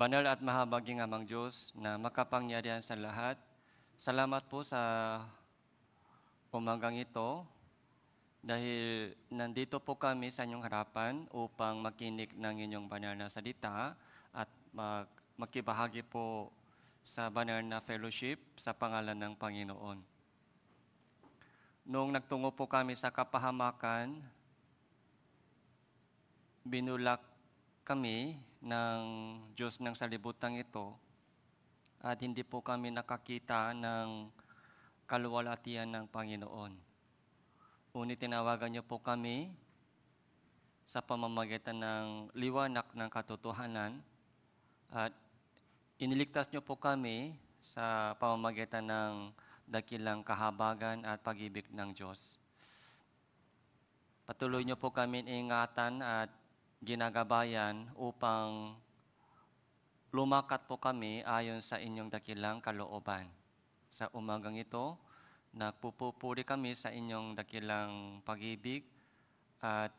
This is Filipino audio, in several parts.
Banal at mahabaging amang Diyos na makapangyarihan sa lahat, salamat po sa umagang ito dahil nandito po kami sa inyong harapan upang makinig ng inyong banal na salita at mag makibahagi po sa banal na fellowship sa pangalan ng Panginoon. Noong nagtungo po kami sa kapahamakan, binulak kami ng Diyos ng salibutan ito at hindi po kami nakakita ng kaluwalhatian ng Panginoon. Ngunit tinawagan niyo po kami sa pamamagitan ng liwanag ng katotohanan at iniligtas niyo po kami sa pamamagitan ng dakilang kahabagan at pag-ibig ng Diyos. Patuloy niyo po kami ingatan at ginagabayan upang lumakat po kami ayon sa inyong dakilang kalooban. Sa umagang ito, nagpupupuri kami sa inyong dakilang pag-ibig at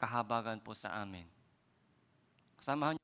kahabagan po sa amin. Samahan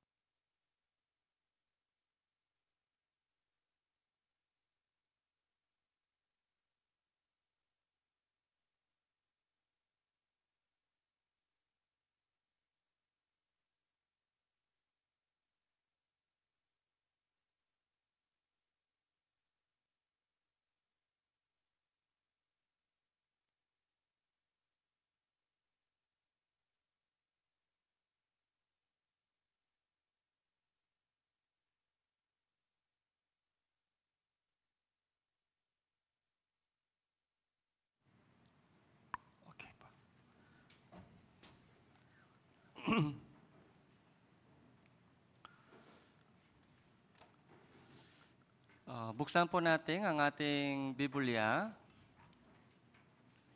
Ah, buksan po natin ang ating Biblia,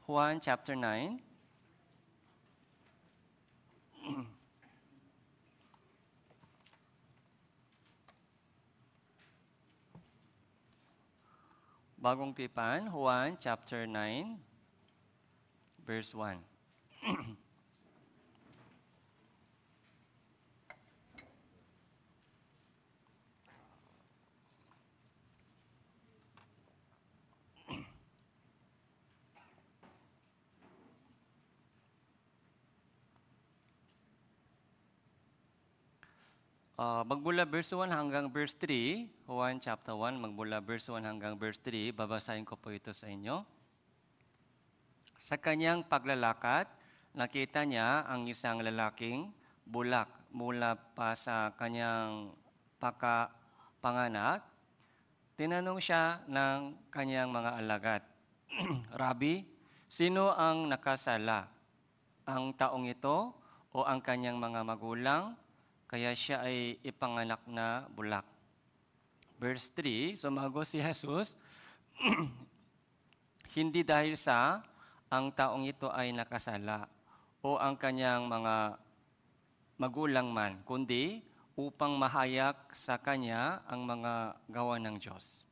Juan chapter 9. Bagong tipan, Juan chapter 9, verse 1. Uh, magmula verse 1 hanggang verse 3, Juan chapter 1, magmula verse 1 hanggang verse 3, babasahin ko po ito sa inyo. Sa kanyang paglalakad, nakita niya ang isang lalaking bulak mula pa sa kanyang paka Tinanong siya ng kanyang mga alagat, Rabbi, sino ang nakasala? Ang taong ito o ang kanyang mga magulang? kaya siya ay ipanganak na bulak. Verse 3, sumago si Jesus, hindi dahil sa ang taong ito ay nakasala o ang kanyang mga magulang man, kundi upang mahayak sa kanya ang mga gawa ng Diyos.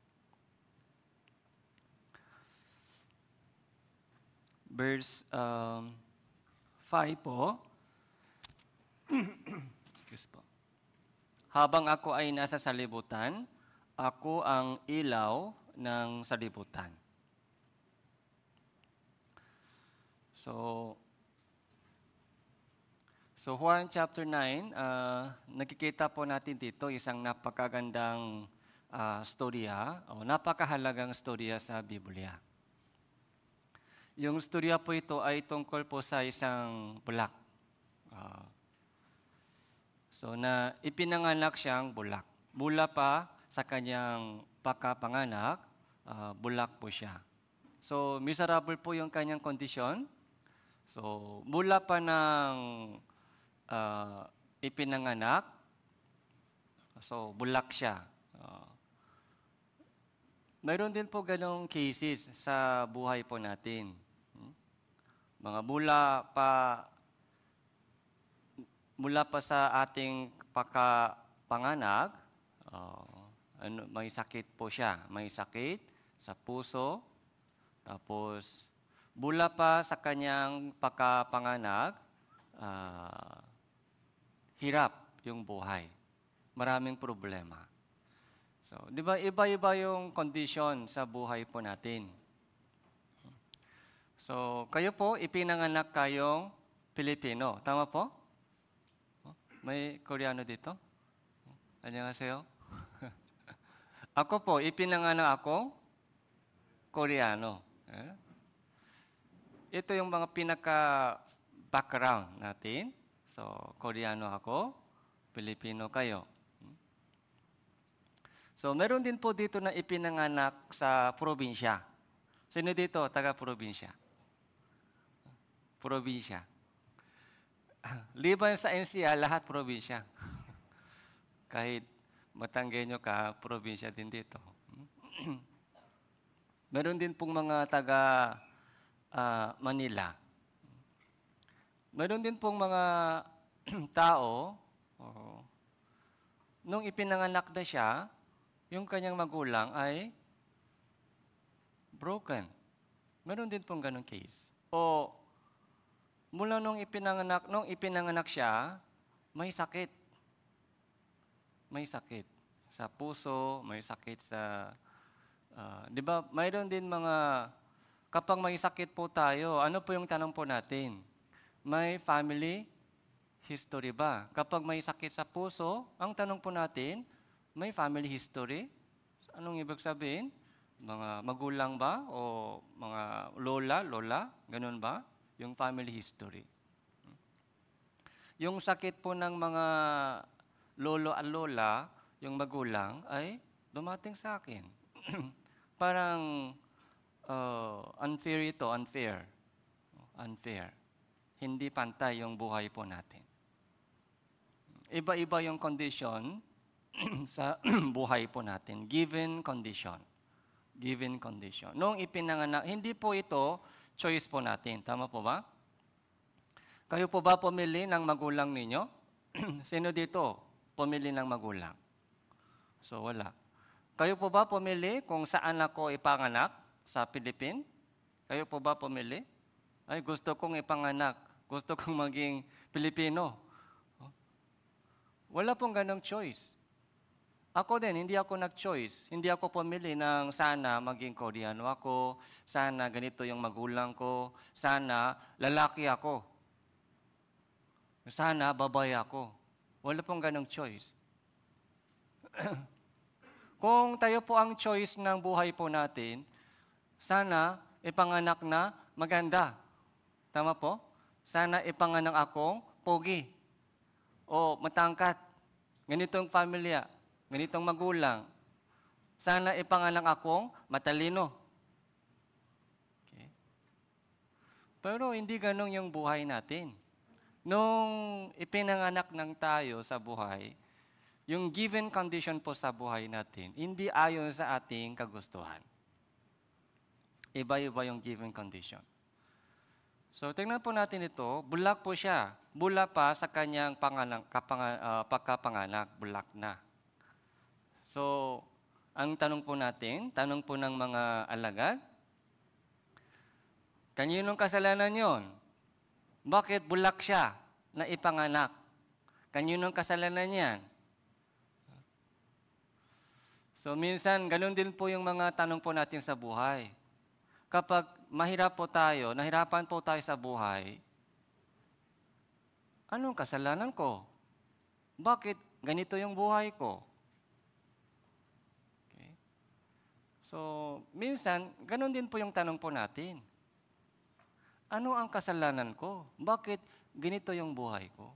Verse um, 5 po, Excuse po. Habang ako ay nasa salibutan, ako ang ilaw ng salibutan. So, so Juan chapter 9, uh, ah, nakikita po natin dito isang napakagandang uh, storya o napakahalagang storya sa Biblia. Yung storya po ito ay tungkol po sa isang bulak. Uh, ah, So na ipinanganak siyang bulak. Bula pa sa kanyang pakapanganak, uh, bulak po siya. So, miserable po yung kanyang kondisyon. So, bula pa ng uh, ipinanganak, so, bulak siya. Uh, mayroon din po ganong cases sa buhay po natin. Hmm? Mga bula pa mula pa sa ating pakapanganag, uh, ano, may sakit po siya. May sakit sa puso, tapos mula pa sa kanyang pakapanganag, uh, hirap yung buhay. Maraming problema. So, di ba iba-iba yung condition sa buhay po natin. So, kayo po, ipinanganak kayong Pilipino. Tama po? May Koreano dito? Annyeonghaseyo. ako po, ipinanganak ako Koreano. Eh? Ito yung mga pinaka background natin. So, Koreano ako, Pilipino kayo. So, meron din po dito na ipinanganak sa probinsya. Sino dito? Taga probinsya. Probinsya. Liban sa NCR, lahat probinsya. Kahit Matanggenyo ka, probinsya din dito. Meron din pong mga taga uh, Manila. Meron din pong mga tao, oh, nung ipinanganak na siya, yung kanyang magulang ay broken. Meron din pong ganong case. O mula nung ipinanganak, nung ipinanganak siya, may sakit. May sakit sa puso, may sakit sa uh, 'di ba? Mayroon din mga kapag may sakit po tayo, ano po yung tanong po natin? May family history ba? Kapag may sakit sa puso, ang tanong po natin, may family history? Anong ibig sabihin? Mga magulang ba o mga lola, lola, ganun ba? yung family history. Yung sakit po ng mga lolo at lola, yung magulang, ay dumating sa akin. Parang uh, unfair ito, unfair. Unfair. Hindi pantay yung buhay po natin. Iba-iba yung condition sa buhay po natin. Given condition. Given condition. Noong ipinanganak, hindi po ito choice po natin. Tama po ba? Kayo po ba pumili ng magulang ninyo? Sino dito pumili ng magulang? So, wala. Kayo po ba pumili kung saan ako ipanganak sa Pilipin? Kayo po ba pumili? Ay, gusto kong ipanganak. Gusto kong maging Pilipino. Wala pong ganong choice. Ako din, hindi ako nag-choice. Hindi ako pumili ng sana maging Koreano ako, sana ganito yung magulang ko, sana lalaki ako, sana babae ako. Wala pong ganong choice. Kung tayo po ang choice ng buhay po natin, sana ipanganak na maganda. Tama po? Sana ipanganak akong pogi o matangkat. Ganitong pamilya ganitong magulang. Sana ipanganak akong matalino. Okay. Pero hindi ganong yung buhay natin. Nung ipinanganak ng tayo sa buhay, yung given condition po sa buhay natin, hindi ayon sa ating kagustuhan. Iba-iba yung given condition. So, tingnan po natin ito. Bulak po siya. Bula pa sa kanyang panganak, kapang, uh, ah, pagkapanganak, bulak na. So, ang tanong po natin, tanong po ng mga alagad, ang kasalanan yon? Bakit bulak siya na ipanganak? ang kasalanan yan? So minsan, ganun din po yung mga tanong po natin sa buhay. Kapag mahirap po tayo, nahirapan po tayo sa buhay, anong kasalanan ko? Bakit ganito yung buhay ko? So, minsan, ganun din po yung tanong po natin. Ano ang kasalanan ko? Bakit ganito yung buhay ko?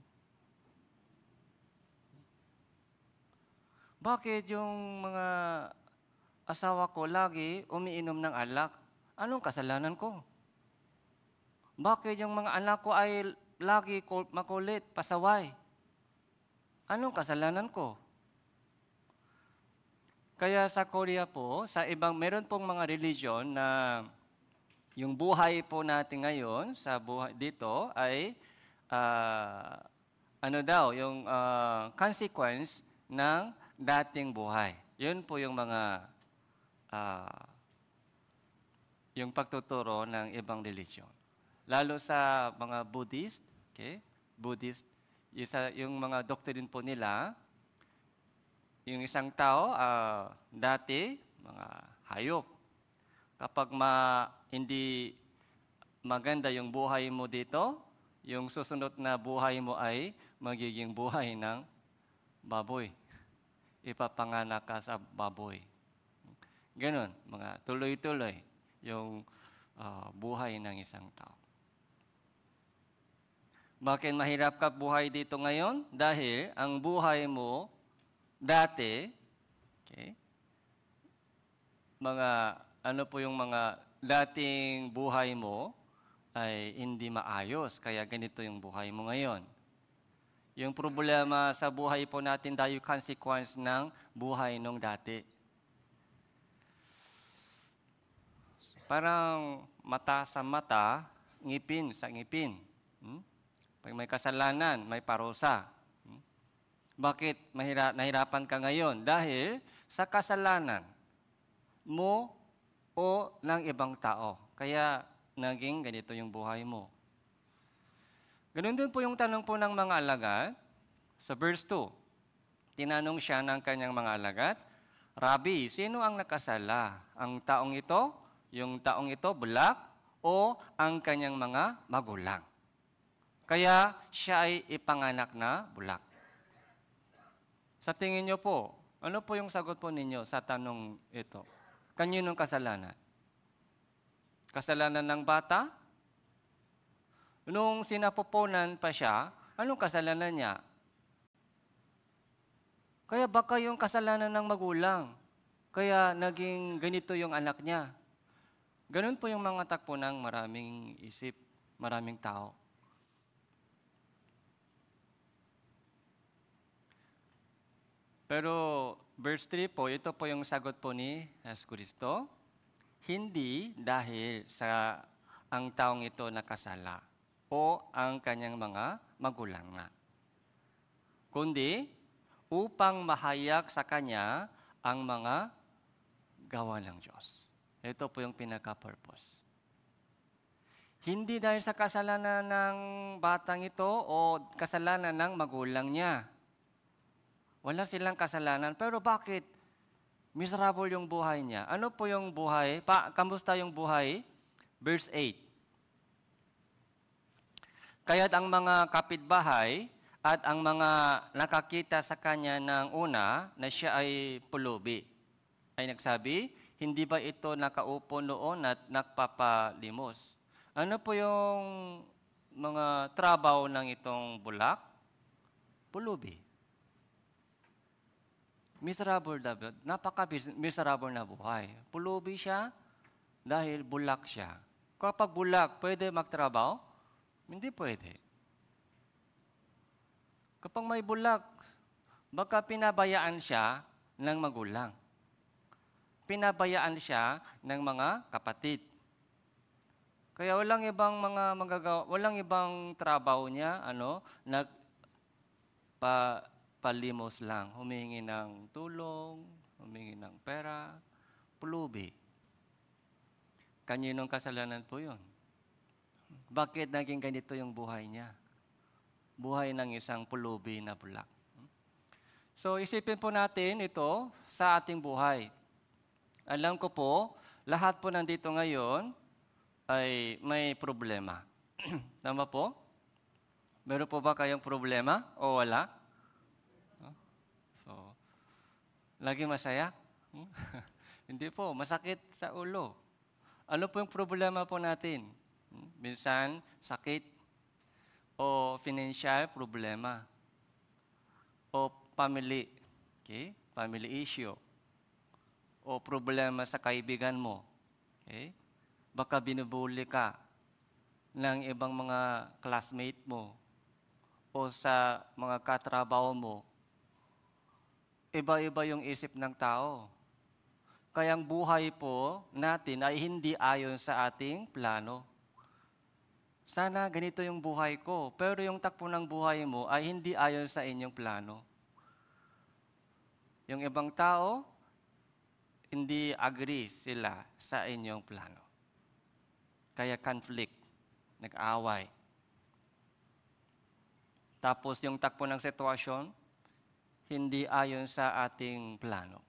Bakit yung mga asawa ko lagi umiinom ng alak? Anong kasalanan ko? Bakit yung mga anak ko ay lagi makulit, pasaway? Anong kasalanan ko? Kaya sa Korea po, sa ibang, meron pong mga religion na yung buhay po natin ngayon sa buhay, dito ay uh, ano daw, yung uh, consequence ng dating buhay. Yun po yung mga uh, yung pagtuturo ng ibang religion. Lalo sa mga Buddhist, okay? Buddhist, yung, yung mga doctrine po nila, yung isang tao, uh, dati, mga hayop. Kapag ma, hindi maganda yung buhay mo dito, yung susunod na buhay mo ay magiging buhay ng baboy. Ipapanganak ka sa baboy. Ganon, mga tuloy-tuloy yung uh, buhay ng isang tao. Bakit mahirap ka buhay dito ngayon? Dahil ang buhay mo dati, okay, mga, ano po yung mga dating buhay mo ay hindi maayos, kaya ganito yung buhay mo ngayon. Yung problema sa buhay po natin dahil consequence ng buhay nung dati. Parang mata sa mata, ngipin sa ngipin. Hmm? Pag may kasalanan, may parusa. Bakit mahira, nahirapan ka ngayon? Dahil sa kasalanan mo o ng ibang tao. Kaya naging ganito yung buhay mo. Ganun din po yung tanong po ng mga alagad sa verse 2. Tinanong siya ng kanyang mga alagad, Rabbi, sino ang nakasala? Ang taong ito? Yung taong ito, black? O ang kanyang mga magulang? Kaya siya ay ipanganak na bulak. Sa tingin niyo po, ano po yung sagot po ninyo sa tanong ito? Kaninong kasalanan? Kasalanan ng bata? Nung sinapoponan pa siya, anong kasalanan niya? Kaya baka yung kasalanan ng magulang. Kaya naging ganito yung anak niya. Ganun po yung mga takpo ng maraming isip, maraming tao. Pero verse 3 po, ito po yung sagot po ni Jesus Kristo. Hindi dahil sa ang taong ito nakasala o ang kanyang mga magulang na. Kundi upang mahayag sa kanya ang mga gawa ng Diyos. Ito po yung pinaka-purpose. Hindi dahil sa kasalanan ng batang ito o kasalanan ng magulang niya wala silang kasalanan. Pero bakit? Miserable yung buhay niya. Ano po yung buhay? Pa, kamusta yung buhay? Verse 8. Kaya't ang mga kapitbahay at ang mga nakakita sa kanya ng una na siya ay pulubi, ay nagsabi, hindi ba ito nakaupo noon at nagpapalimos? Ano po yung mga trabaho ng itong bulak? Pulubi miserable David, napaka-miserable na buhay. Pulubi siya dahil bulak siya. Kapag bulak, pwede magtrabaho? Hindi pwede. Kapag may bulak, baka pinabayaan siya ng magulang. Pinabayaan siya ng mga kapatid. Kaya walang ibang mga magagawa, walang ibang trabaho niya, ano, nag pa palimos lang, humingi ng tulong, humingi ng pera, pulubi. Kaninong kasalanan po yun? Bakit naging ganito yung buhay niya? Buhay ng isang pulubi na bulak. So isipin po natin ito sa ating buhay. Alam ko po, lahat po nandito ngayon ay may problema. Tama po? Meron po ba kayong problema o wala? Lagi masaya? Hmm? Hindi po, masakit sa ulo. Ano po yung problema po natin? Hmm? Minsan, sakit o financial problema o family, okay? Family issue o problema sa kaibigan mo. Okay? Baka binubuli ka ng ibang mga classmate mo o sa mga katrabaho mo Iba-iba yung isip ng tao. Kaya ang buhay po natin ay hindi ayon sa ating plano. Sana ganito yung buhay ko, pero yung takbo ng buhay mo ay hindi ayon sa inyong plano. Yung ibang tao, hindi agree sila sa inyong plano. Kaya conflict, nag-away. Tapos yung takbo ng sitwasyon, hindi ayon sa ating plano.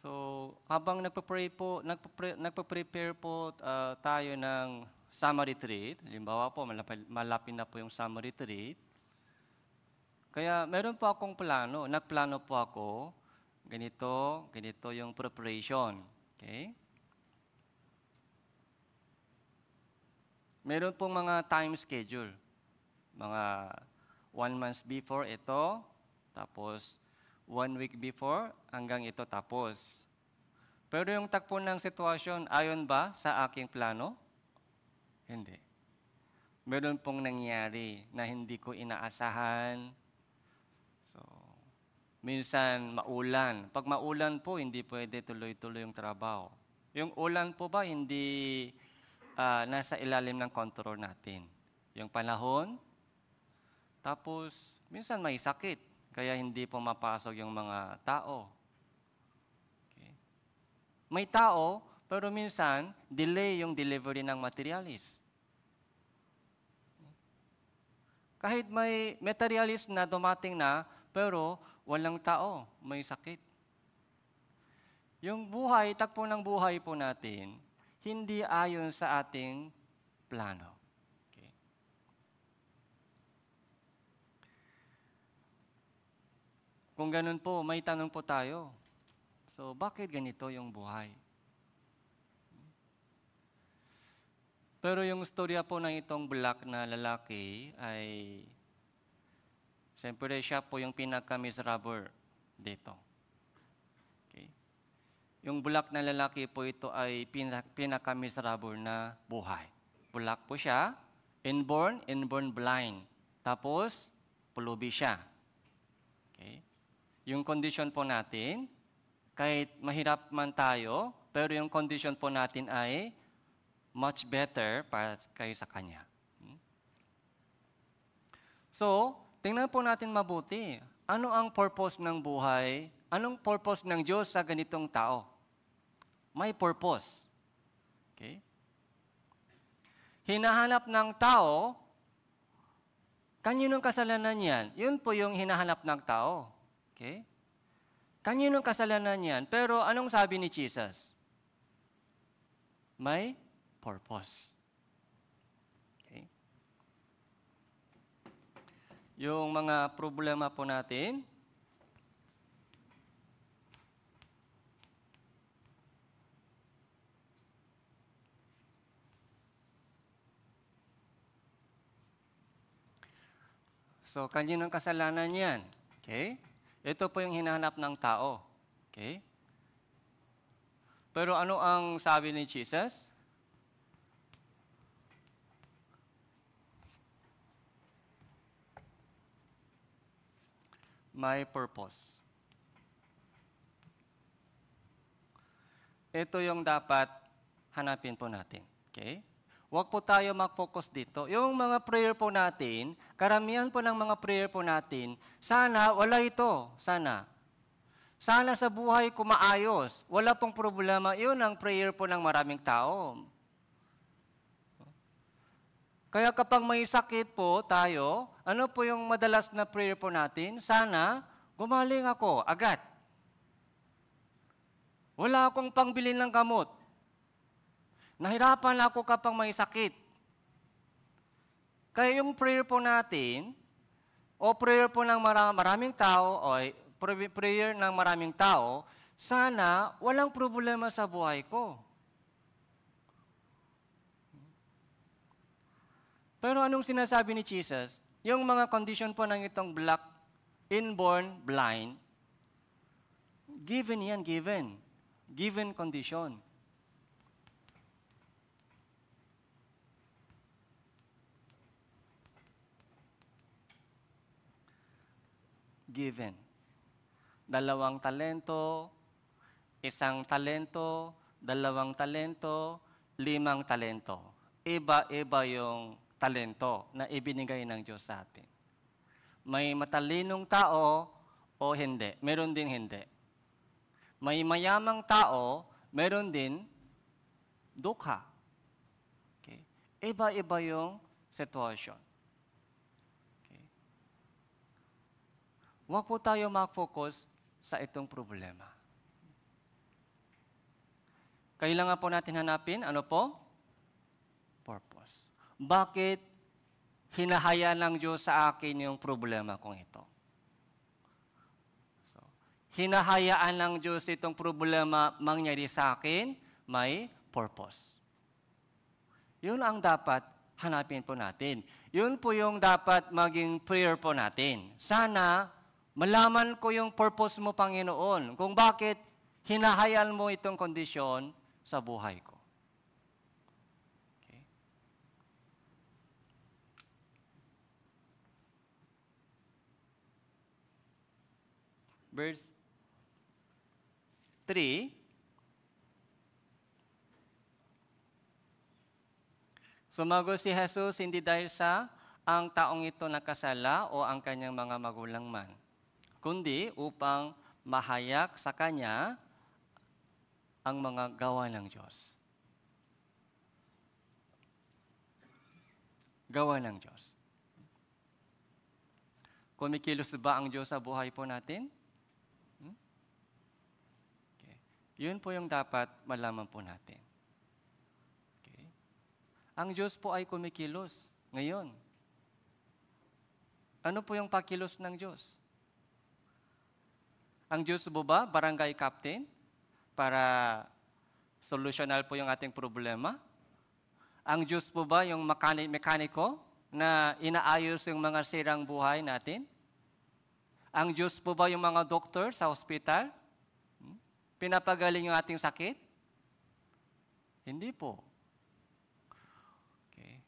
So, habang nagpa-pray po, nagpa-pre, prepare po uh, tayo ng summer retreat, halimbawa po, malapit, malapit na po yung summer retreat, kaya meron po akong plano, nagplano po ako, ganito, ganito yung preparation. Okay? Meron pong mga time schedule. Mga one month before ito, tapos one week before, hanggang ito tapos. Pero yung takpo ng sitwasyon, ayon ba sa aking plano? Hindi. Meron pong nangyari na hindi ko inaasahan. So, minsan maulan. Pag maulan po, hindi pwede tuloy-tuloy yung trabaho. Yung ulan po ba, hindi uh, nasa ilalim ng control natin. Yung panahon, tapos minsan may sakit, kaya hindi pumapasok yung mga tao. Okay. May tao, pero minsan delay yung delivery ng materialis. Kahit may materialist na dumating na, pero walang tao, may sakit. Yung buhay, takpo ng buhay po natin, hindi ayon sa ating plano. Okay. Kung ganun po, may tanong po tayo. So, bakit ganito yung buhay? Pero yung storya po ng itong black na lalaki ay siyempre siya po yung pinaka-miserable dito. Yung bulak na lalaki po ito ay pinakamiserable na buhay. Bulak po siya, inborn, inborn blind. Tapos, pulubi siya. Okay? Yung condition po natin, kahit mahirap man tayo, pero yung condition po natin ay much better para kayo sa Kanya. Hmm? So, tingnan po natin mabuti. Ano ang purpose ng buhay? Anong purpose ng Diyos sa ganitong tao? May purpose. Okay? Hinahanap ng tao, kaninong kasalanan yan? Yun po yung hinahanap ng tao. Okay? Kaninong kasalanan yan? Pero anong sabi ni Jesus? May purpose. Okay? Yung mga problema po natin, So, kaninong kasalanan yan? Okay? Ito po yung hinahanap ng tao. Okay? Pero ano ang sabi ni Jesus? My purpose. Ito yung dapat hanapin po natin. Okay? Huwag po tayo mag-focus dito. Yung mga prayer po natin, karamihan po ng mga prayer po natin, sana wala ito, sana. Sana sa buhay ko maayos. Wala pong problema. Iyon ang prayer po ng maraming tao. Kaya kapag may sakit po tayo, ano po yung madalas na prayer po natin? Sana gumaling ako agad. Wala akong pangbili ng gamot. Nahirapan ako kapag may sakit. Kaya yung prayer po natin, o prayer po ng maraming tao, o prayer ng maraming tao, sana walang problema sa buhay ko. Pero anong sinasabi ni Jesus? Yung mga condition po ng itong black, inborn, blind, given yan, given. Given condition. given. Dalawang talento, isang talento, dalawang talento, limang talento. Iba-iba yung talento na ibinigay ng Diyos sa atin. May matalinong tao o hindi. Meron din hindi. May mayamang tao, meron din dukha. Okay? Iba-iba yung sitwasyon. Huwag po tayo mag-focus sa itong problema. Kailangan po natin hanapin, ano po? Purpose. Bakit hinahaya ng Diyos sa akin yung problema kong ito? So, hinahayaan ng Diyos itong problema mangyari sa akin, may purpose. Yun ang dapat hanapin po natin. Yun po yung dapat maging prayer po natin. Sana Malaman ko yung purpose mo, Panginoon, kung bakit hinahayal mo itong kondisyon sa buhay ko. Okay. Verse 3, Sumagot si Jesus hindi dahil sa ang taong ito nakasala o ang kanyang mga magulang man kundi upang mahayak sa Kanya ang mga gawa ng Diyos. Gawa ng Diyos. Kumikilos ba ang Diyos sa buhay po natin? Hmm? Okay. Yun po yung dapat malaman po natin. Okay. Ang Diyos po ay kumikilos ngayon. Ano po yung pakilos ng Diyos? ang Diyos po ba, barangay captain, para solusyonal po yung ating problema? Ang Diyos po ba yung mekaniko na inaayos yung mga sirang buhay natin? Ang Diyos po ba yung mga doktor sa hospital? Hmm? Pinapagaling yung ating sakit? Hindi po. Okay.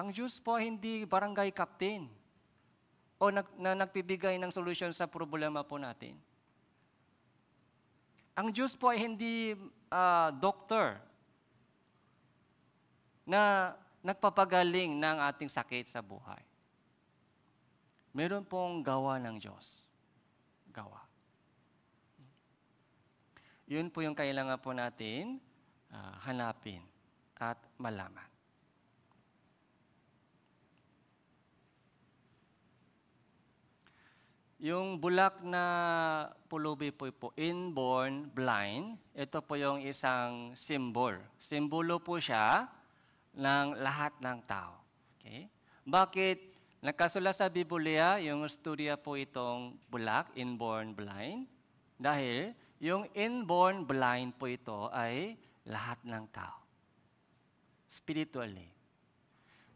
Ang Diyos po hindi barangay captain o nag, na nagbibigay ng solusyon sa problema po natin. Ang Diyos po ay hindi uh, ah, doctor na nagpapagaling ng ating sakit sa buhay. Meron pong gawa ng Diyos. Gawa. Yun po yung kailangan po natin uh, hanapin at malaman. Yung bulak na pulubi po po, inborn blind, ito po yung isang symbol. Simbolo po siya ng lahat ng tao. Okay? Bakit nakasula sa Biblia yung studya po itong bulak, inborn blind? Dahil yung inborn blind po ito ay lahat ng tao. Spiritually.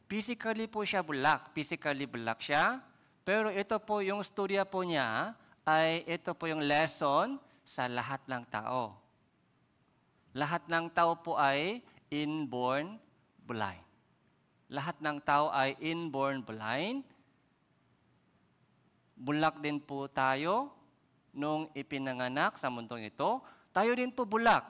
Physically po siya bulak. Physically bulak siya pero ito po yung studya po niya ay ito po yung lesson sa lahat ng tao. Lahat ng tao po ay inborn blind. Lahat ng tao ay inborn blind. Bulak din po tayo nung ipinanganak sa mundong ito. Tayo din po bulak.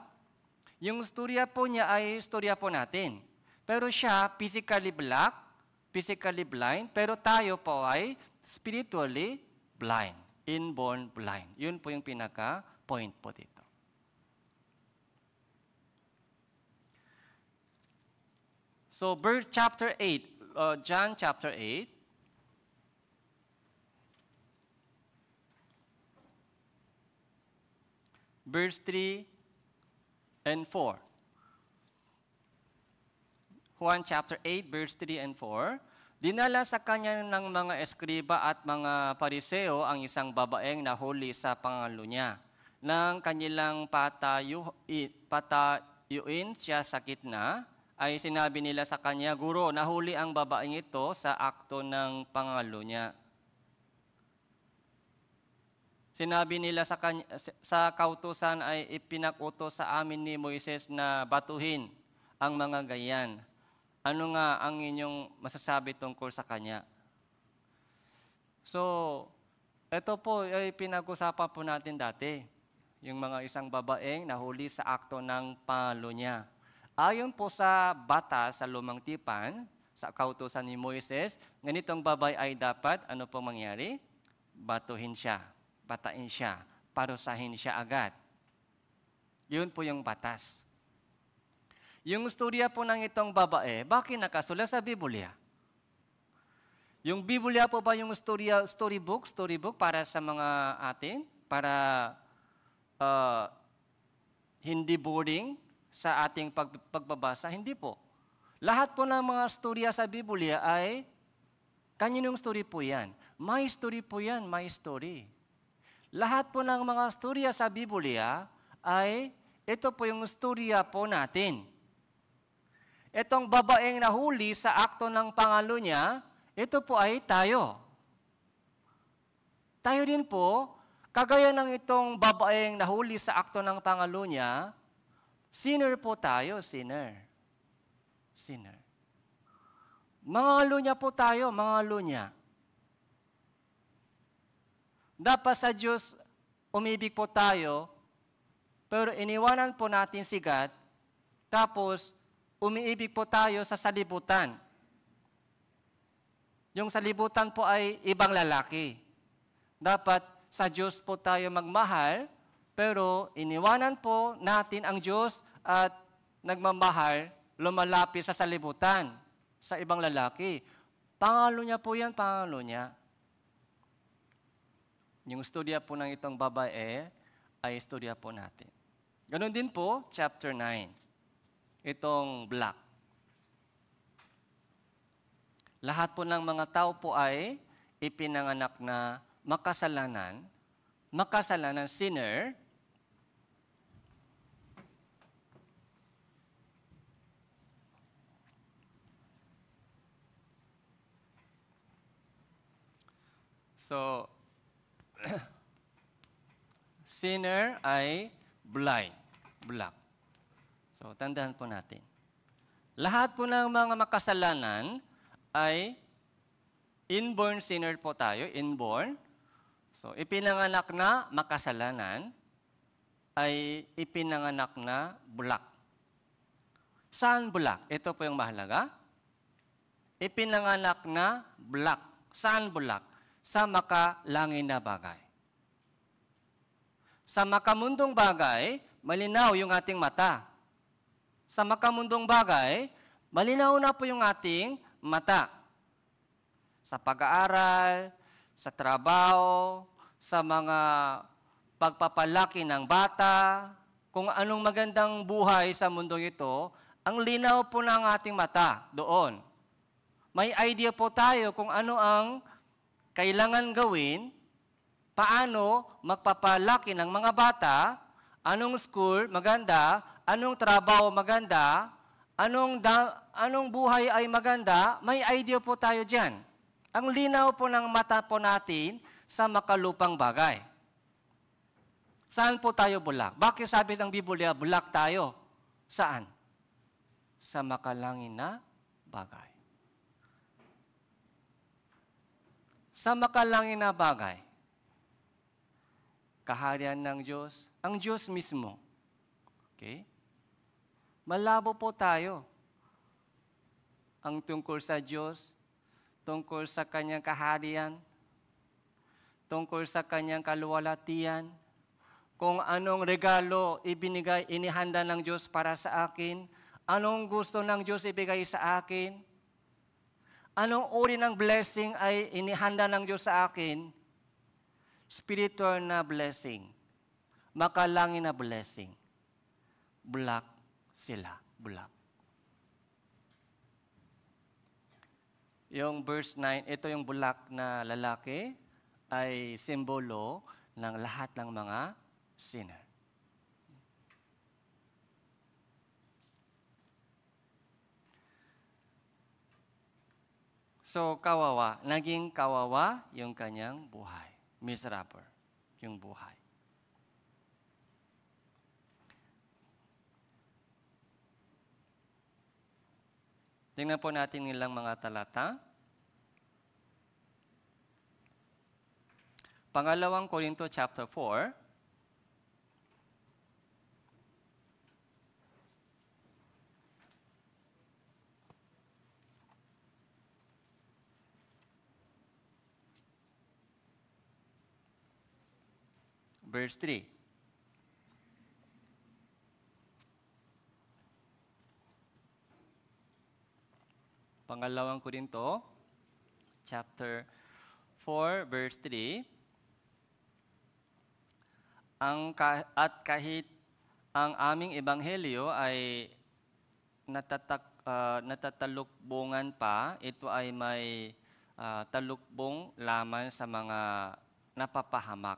Yung storya po niya ay storya po natin. Pero siya physically black, physically blind, pero tayo po ay spiritually blind, inborn blind. Yun po yung pinaka point po dito. So, verse chapter 8, uh, John chapter 8, verse 3 and 4. Juan chapter 8, verse 3 and 4. Dinala sa kanya ng mga eskriba at mga pariseo ang isang babaeng nahuli sa pangalo niya. Nang kanilang patayuin, patayuin siya sa kitna, ay sinabi nila sa kanya, Guro, nahuli ang babaeng ito sa akto ng pangalo niya. Sinabi nila sa, kanya, sa kautusan ay ipinakuto sa amin ni Moises na batuhin ang mga gayan ano nga ang inyong masasabi tungkol sa Kanya? So, ito po ay pinag-usapan po natin dati. Yung mga isang babaeng nahuli sa akto ng palo niya. Ayon po sa batas sa lumang tipan, sa kautusan ni Moises, ganitong babae ay dapat, ano po mangyari? Batuhin siya, batain siya, parusahin siya agad. Yun po yung batas. Yung istorya po ng itong babae, bakit nakasulat sa Biblia? Yung Biblia po ba yung storya, storybook, storybook para sa mga atin? Para uh, hindi boring sa ating pag, pagbabasa? Hindi po. Lahat po ng mga storya sa Biblia ay kaninong story po yan? My story po yan, my story. Lahat po ng mga storya sa Biblia ay ito po yung storya po natin. Itong babaeng nahuli sa akto ng pangalo niya, ito po ay tayo. Tayo din po, kagaya ng itong babaeng nahuli sa akto ng pangalo niya, sinner po tayo, sinner. Sinner. Mga alo niya po tayo, mga alo niya. Dapat sa Diyos, umibig po tayo, pero iniwanan po natin si God, tapos umiibig po tayo sa salibutan. Yung salibutan po ay ibang lalaki. Dapat sa Diyos po tayo magmahal, pero iniwanan po natin ang Diyos at nagmamahal, lumalapit sa salibutan, sa ibang lalaki. Pangalo niya po yan, pangalo niya. Yung studya po ng itong babae ay studya po natin. Ganon din po, chapter 9 itong black. Lahat po ng mga tao po ay ipinanganak na makasalanan, makasalanan sinner, So, sinner ay blind, black. So, tandaan po natin. Lahat po ng mga makasalanan ay inborn sinner po tayo, inborn. So, ipinanganak na makasalanan ay ipinanganak na bulak. Saan bulak? Ito po yung mahalaga. Ipinanganak na bulak. Saan bulak? Sa makalangin na bagay. Sa makamundong bagay, malinaw yung ating mata sa makamundong bagay, malinaw na po yung ating mata. Sa pag-aaral, sa trabaho, sa mga pagpapalaki ng bata, kung anong magandang buhay sa mundong ito, ang linaw po ng ating mata doon. May idea po tayo kung ano ang kailangan gawin, paano magpapalaki ng mga bata, anong school maganda, anong trabaho maganda, anong, da, anong buhay ay maganda, may idea po tayo dyan. Ang linaw po ng mata po natin sa makalupang bagay. Saan po tayo bulak? Bakit sabi ng Biblia, bulak tayo? Saan? Sa makalangin na bagay. Sa makalangin na bagay, kaharian ng Diyos, ang Diyos mismo. Okay? Malabo po tayo. Ang tungkol sa Diyos, tungkol sa Kanyang kaharian, tungkol sa Kanyang kaluwalatian, kung anong regalo ibinigay, inihanda ng Diyos para sa akin, anong gusto ng Diyos ibigay sa akin, anong uri ng blessing ay inihanda ng Diyos sa akin, spiritual na blessing, makalangin na blessing, black sila bulak. Yung verse 9, ito yung bulak na lalaki ay simbolo ng lahat ng mga sinner. So, kawawa. Naging kawawa yung kanyang buhay. Miserable yung buhay. Tingnan po natin nilang mga talata. Pangalawang Korinto chapter 4. Verse 3. Pangalawang Korinto, chapter 4, verse 3. Ang ka- at kahit ang aming ebanghelyo ay natatak, uh, natatalukbungan pa, ito ay may uh, talukbong laman sa mga napapahamak.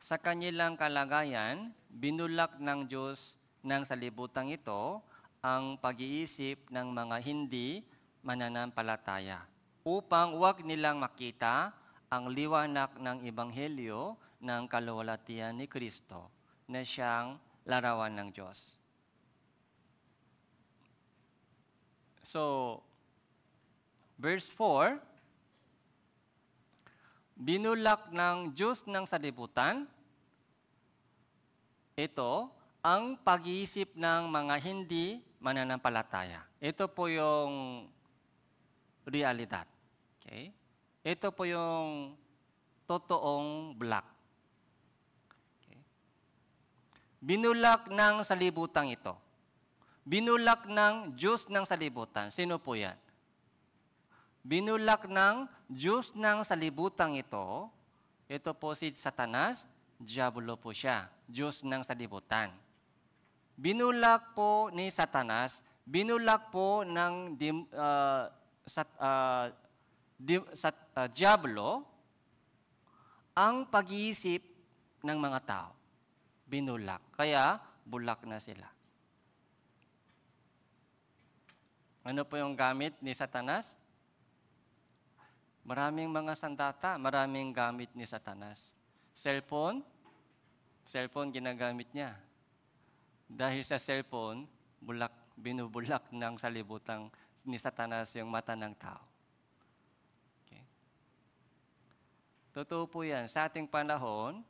Sa kanilang kalagayan, binulak ng Diyos ng salibutang ito ang pag-iisip ng mga hindi mananampalataya upang huwag nilang makita ang liwanag ng Ebanghelyo ng kaluwalhatian ni Kristo na siyang larawan ng Diyos. So, verse 4, binulak ng Diyos ng salibutan, ito ang pag-iisip ng mga hindi mananampalataya. Ito po yung realidad. Okay? Ito po yung totoong black. Okay? Binulak ng salibutang ito. Binulak ng Diyos ng salibutan. Sino po yan? Binulak ng Diyos ng salibutang ito. Ito po si Satanas, Diablo po siya, Diyos ng salibutan. Binulak po ni Satanas, binulak po ng dim, uh, sat, uh, dim, sat, uh, Diablo ang pag-iisip ng mga tao. Binulak. Kaya bulak na sila. Ano po yung gamit ni Satanas? Maraming mga sandata, maraming gamit ni Satanas. Cellphone, cellphone ginagamit niya. Dahil sa cellphone, bulak, binubulak ng salibutan ni Satanas yung mata ng tao. Okay? Totoo po yan. Sa ating panahon,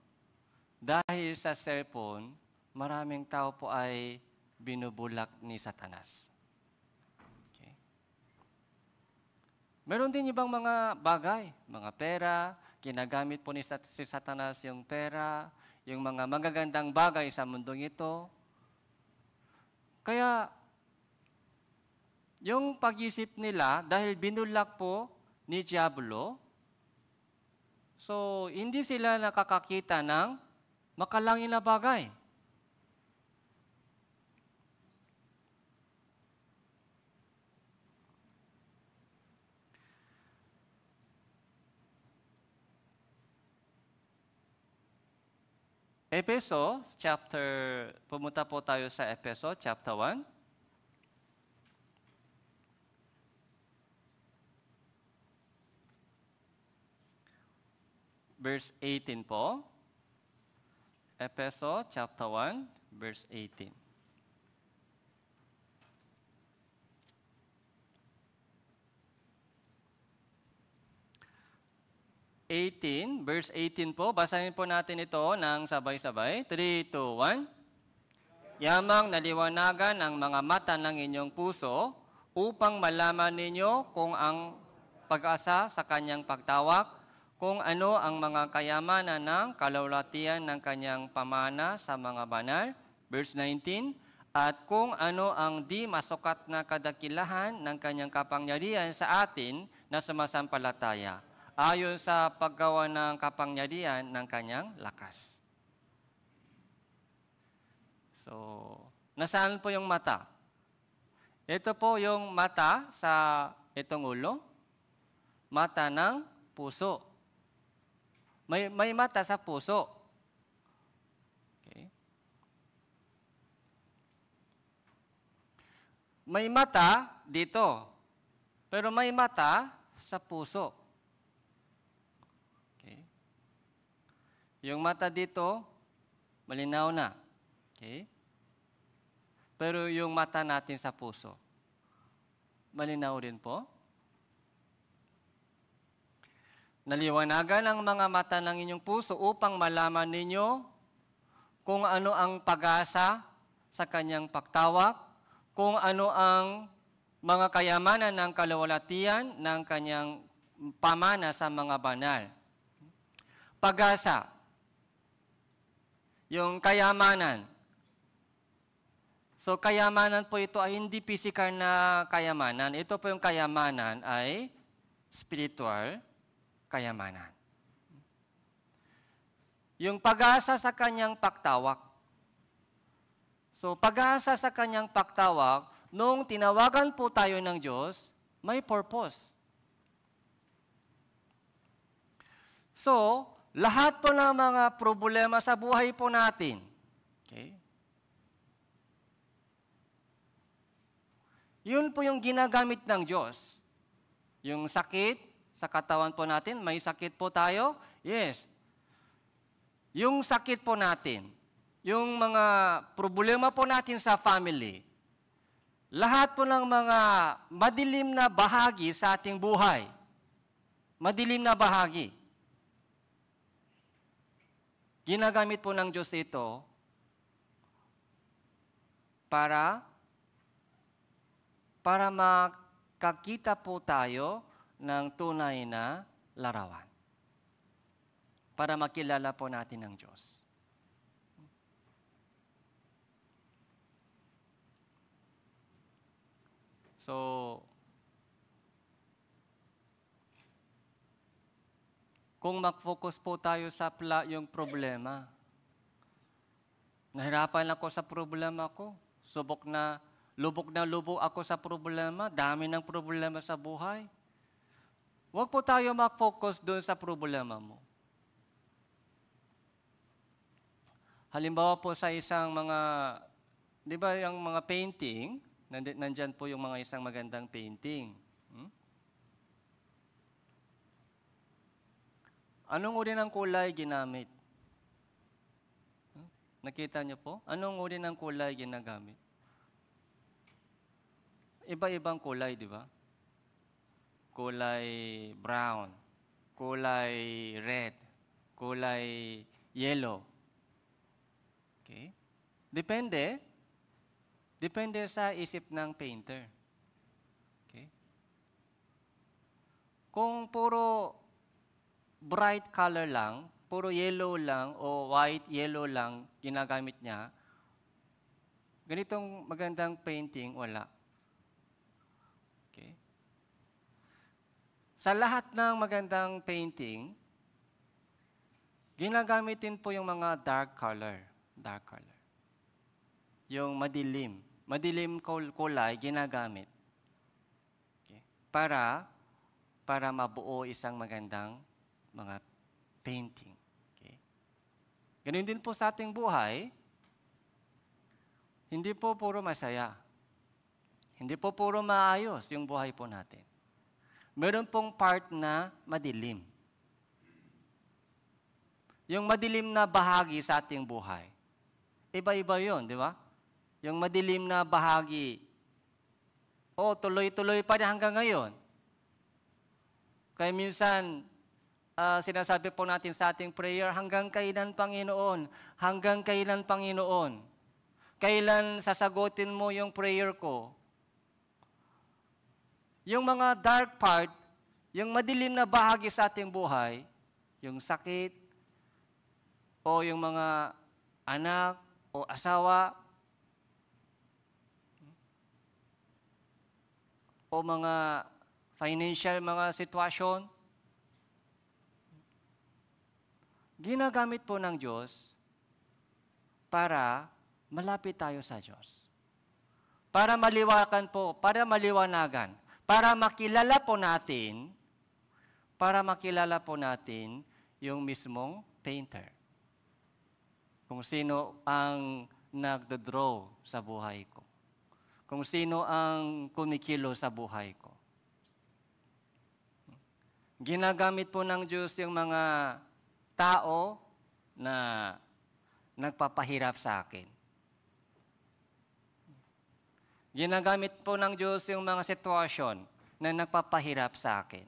dahil sa cellphone, maraming tao po ay binubulak ni Satanas. Okay? Meron din ibang mga bagay, mga pera, kinagamit po ni si Satanas yung pera, yung mga magagandang bagay sa mundong ito, kaya, yung pag-isip nila, dahil binulak po ni Diablo, so hindi sila nakakakita ng makalangin na bagay. Epeso, chapter, pumunta po tayo sa Epeso, chapter 1. Verse 18 po. Epeso, chapter 1, verse 18. 18, verse 18 po. Basahin po natin ito ng sabay-sabay. 3, 2, 1. Yamang naliwanagan ang mga mata ng inyong puso upang malaman ninyo kung ang pag-asa sa kanyang pagtawak, kung ano ang mga kayamanan ng kalawlatian ng kanyang pamana sa mga banal. Verse 19, at kung ano ang di masukat na kadakilahan ng kanyang kapangyarihan sa atin na sumasampalataya ayon sa paggawa ng kapangyarihan ng kanyang lakas. So, nasaan po yung mata? Ito po yung mata sa itong ulo, mata ng puso. May, may mata sa puso. Okay. may mata dito, pero may mata sa puso. Yung mata dito, malinaw na. Okay? Pero yung mata natin sa puso, malinaw din po. Naliwanagan ang mga mata ng inyong puso upang malaman ninyo kung ano ang pag-asa sa kanyang pagtawak, kung ano ang mga kayamanan ng kalawalatian ng kanyang pamana sa mga banal. Pag-asa, yung kayamanan. So, kayamanan po ito ay hindi physical na kayamanan. Ito po yung kayamanan ay spiritual kayamanan. Yung pag-asa sa kanyang pagtawak. So, pag-asa sa kanyang pagtawak, noong tinawagan po tayo ng Diyos, may purpose. So, lahat po ng mga problema sa buhay po natin. Okay? Yun po yung ginagamit ng Diyos. Yung sakit sa katawan po natin, may sakit po tayo? Yes. Yung sakit po natin, yung mga problema po natin sa family, lahat po ng mga madilim na bahagi sa ating buhay, madilim na bahagi, Ginagamit po ng Diyos ito para para makakita po tayo ng tunay na larawan. Para makilala po natin ang Diyos. So, kung mag-focus po tayo sa pla yung problema. Nahirapan ako sa problema ko. Subok na, lubok na lubok ako sa problema. Dami ng problema sa buhay. Huwag po tayo mag-focus doon sa problema mo. Halimbawa po sa isang mga, di ba yung mga painting, nandiyan nandyan po yung mga isang magandang painting. Anong uri ng kulay ginamit? Nakita niyo po? Anong uri ng kulay ginagamit? Iba-ibang kulay, di ba? Kulay brown, kulay red, kulay yellow. Okay? Depende. Depende sa isip ng painter. Okay? Kung puro bright color lang, puro yellow lang o white, yellow lang ginagamit niya, ganitong magandang painting, wala. Okay? Sa lahat ng magandang painting, ginagamitin po yung mga dark color. Dark color. Yung madilim. Madilim kulay, ginagamit. Okay? Para, para mabuo isang magandang mga painting. Okay? Ganun din po sa ating buhay, hindi po puro masaya. Hindi po puro maayos yung buhay po natin. Meron pong part na madilim. Yung madilim na bahagi sa ating buhay. Iba-iba yon, di ba? Yung madilim na bahagi, o oh, tuloy-tuloy pa rin hanggang ngayon. Kaya minsan, uh, sinasabi po natin sa ating prayer, hanggang kailan Panginoon? Hanggang kailan Panginoon? Kailan sasagutin mo yung prayer ko? Yung mga dark part, yung madilim na bahagi sa ating buhay, yung sakit, o yung mga anak, o asawa, o mga financial mga sitwasyon, ginagamit po ng Diyos para malapit tayo sa Diyos. Para maliwakan po, para maliwanagan, para makilala po natin, para makilala po natin yung mismong painter. Kung sino ang nagdodraw sa buhay ko. Kung sino ang kumikilo sa buhay ko. Ginagamit po ng Diyos yung mga tao na nagpapahirap sa akin. Ginagamit po ng Diyos yung mga sitwasyon na nagpapahirap sa akin.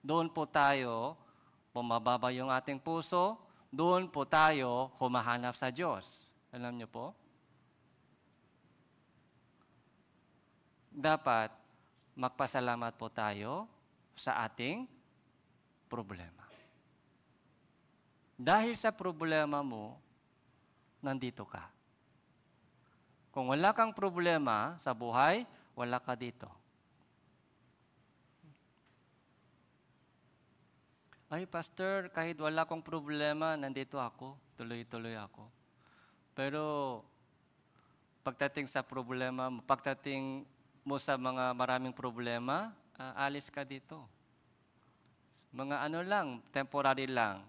Doon po tayo bumababa yung ating puso, doon po tayo humahanap sa Diyos. Alam niyo po? Dapat magpasalamat po tayo sa ating problema. Dahil sa problema mo, nandito ka. Kung wala kang problema sa buhay, wala ka dito. Ay, pastor, kahit wala akong problema, nandito ako. Tuloy-tuloy ako. Pero pagdating sa problema, pagdating mo sa mga maraming problema, uh, alis ka dito. Mga ano lang, temporary lang.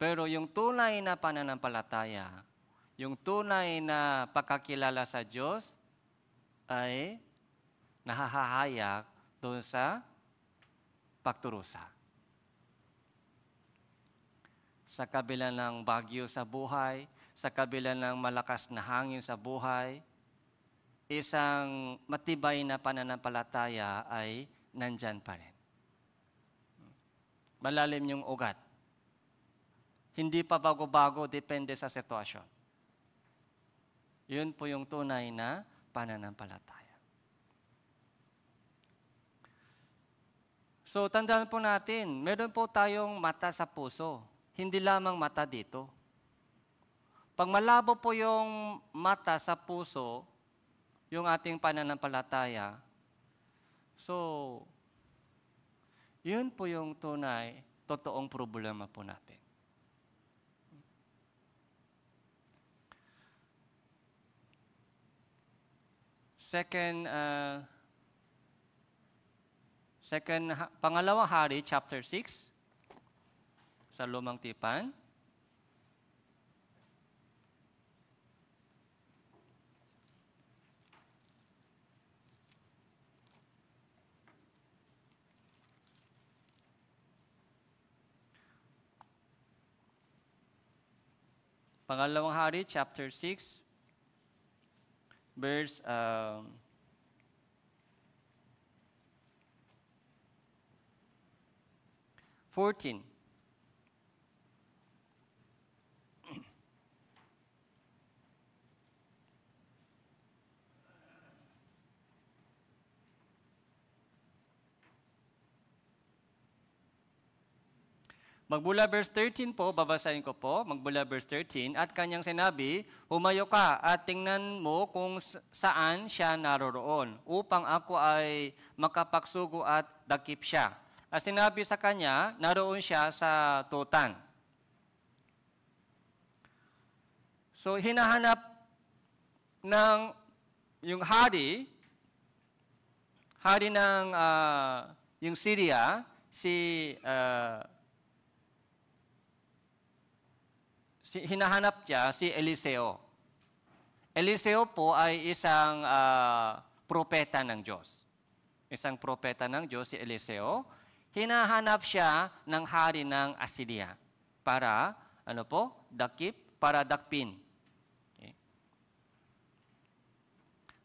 Pero yung tunay na pananampalataya, yung tunay na pagkakilala sa Diyos ay nahahayag doon sa pagturusa. Sa kabila ng bagyo sa buhay, sa kabila ng malakas na hangin sa buhay, isang matibay na pananampalataya ay nandyan pa rin. Malalim yung ugat hindi pa bago-bago, depende sa sitwasyon. Yun po yung tunay na pananampalataya. So, tandaan po natin, meron po tayong mata sa puso. Hindi lamang mata dito. Pag malabo po yung mata sa puso, yung ating pananampalataya. So, yun po yung tunay, totoong problema po natin. Second, uh, second, pangalawang hari, chapter 6, sa Lumang Tipan. Pangalawang hari, chapter 6, verse um, fourteen. Magmula verse 13 po, babasahin ko po, magmula verse 13, at kanyang sinabi, Humayo ka at tingnan mo kung saan siya naroroon, upang ako ay makapagsugo at dakip siya. At sinabi sa kanya, naroon siya sa tutan. So, hinahanap ng yung hari, hari ng uh, yung Syria, si uh, si, hinahanap niya si Eliseo. Eliseo po ay isang uh, propeta ng Diyos. Isang propeta ng Diyos, si Eliseo. Hinahanap siya ng hari ng Asiria para, ano po, dakip, para dakpin. Okay.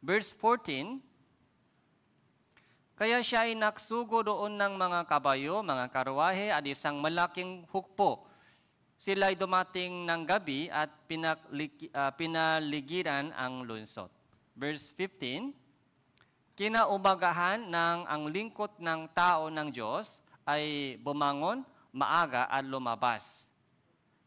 Verse 14, Kaya siya ay naksugo doon ng mga kabayo, mga karwahe, at isang malaking hukpo sila ay dumating ng gabi at pinalik, ah, pinaligiran ang lunsod. Verse 15, Kinaumagahan ng ang lingkot ng tao ng Diyos ay bumangon maaga at lumabas.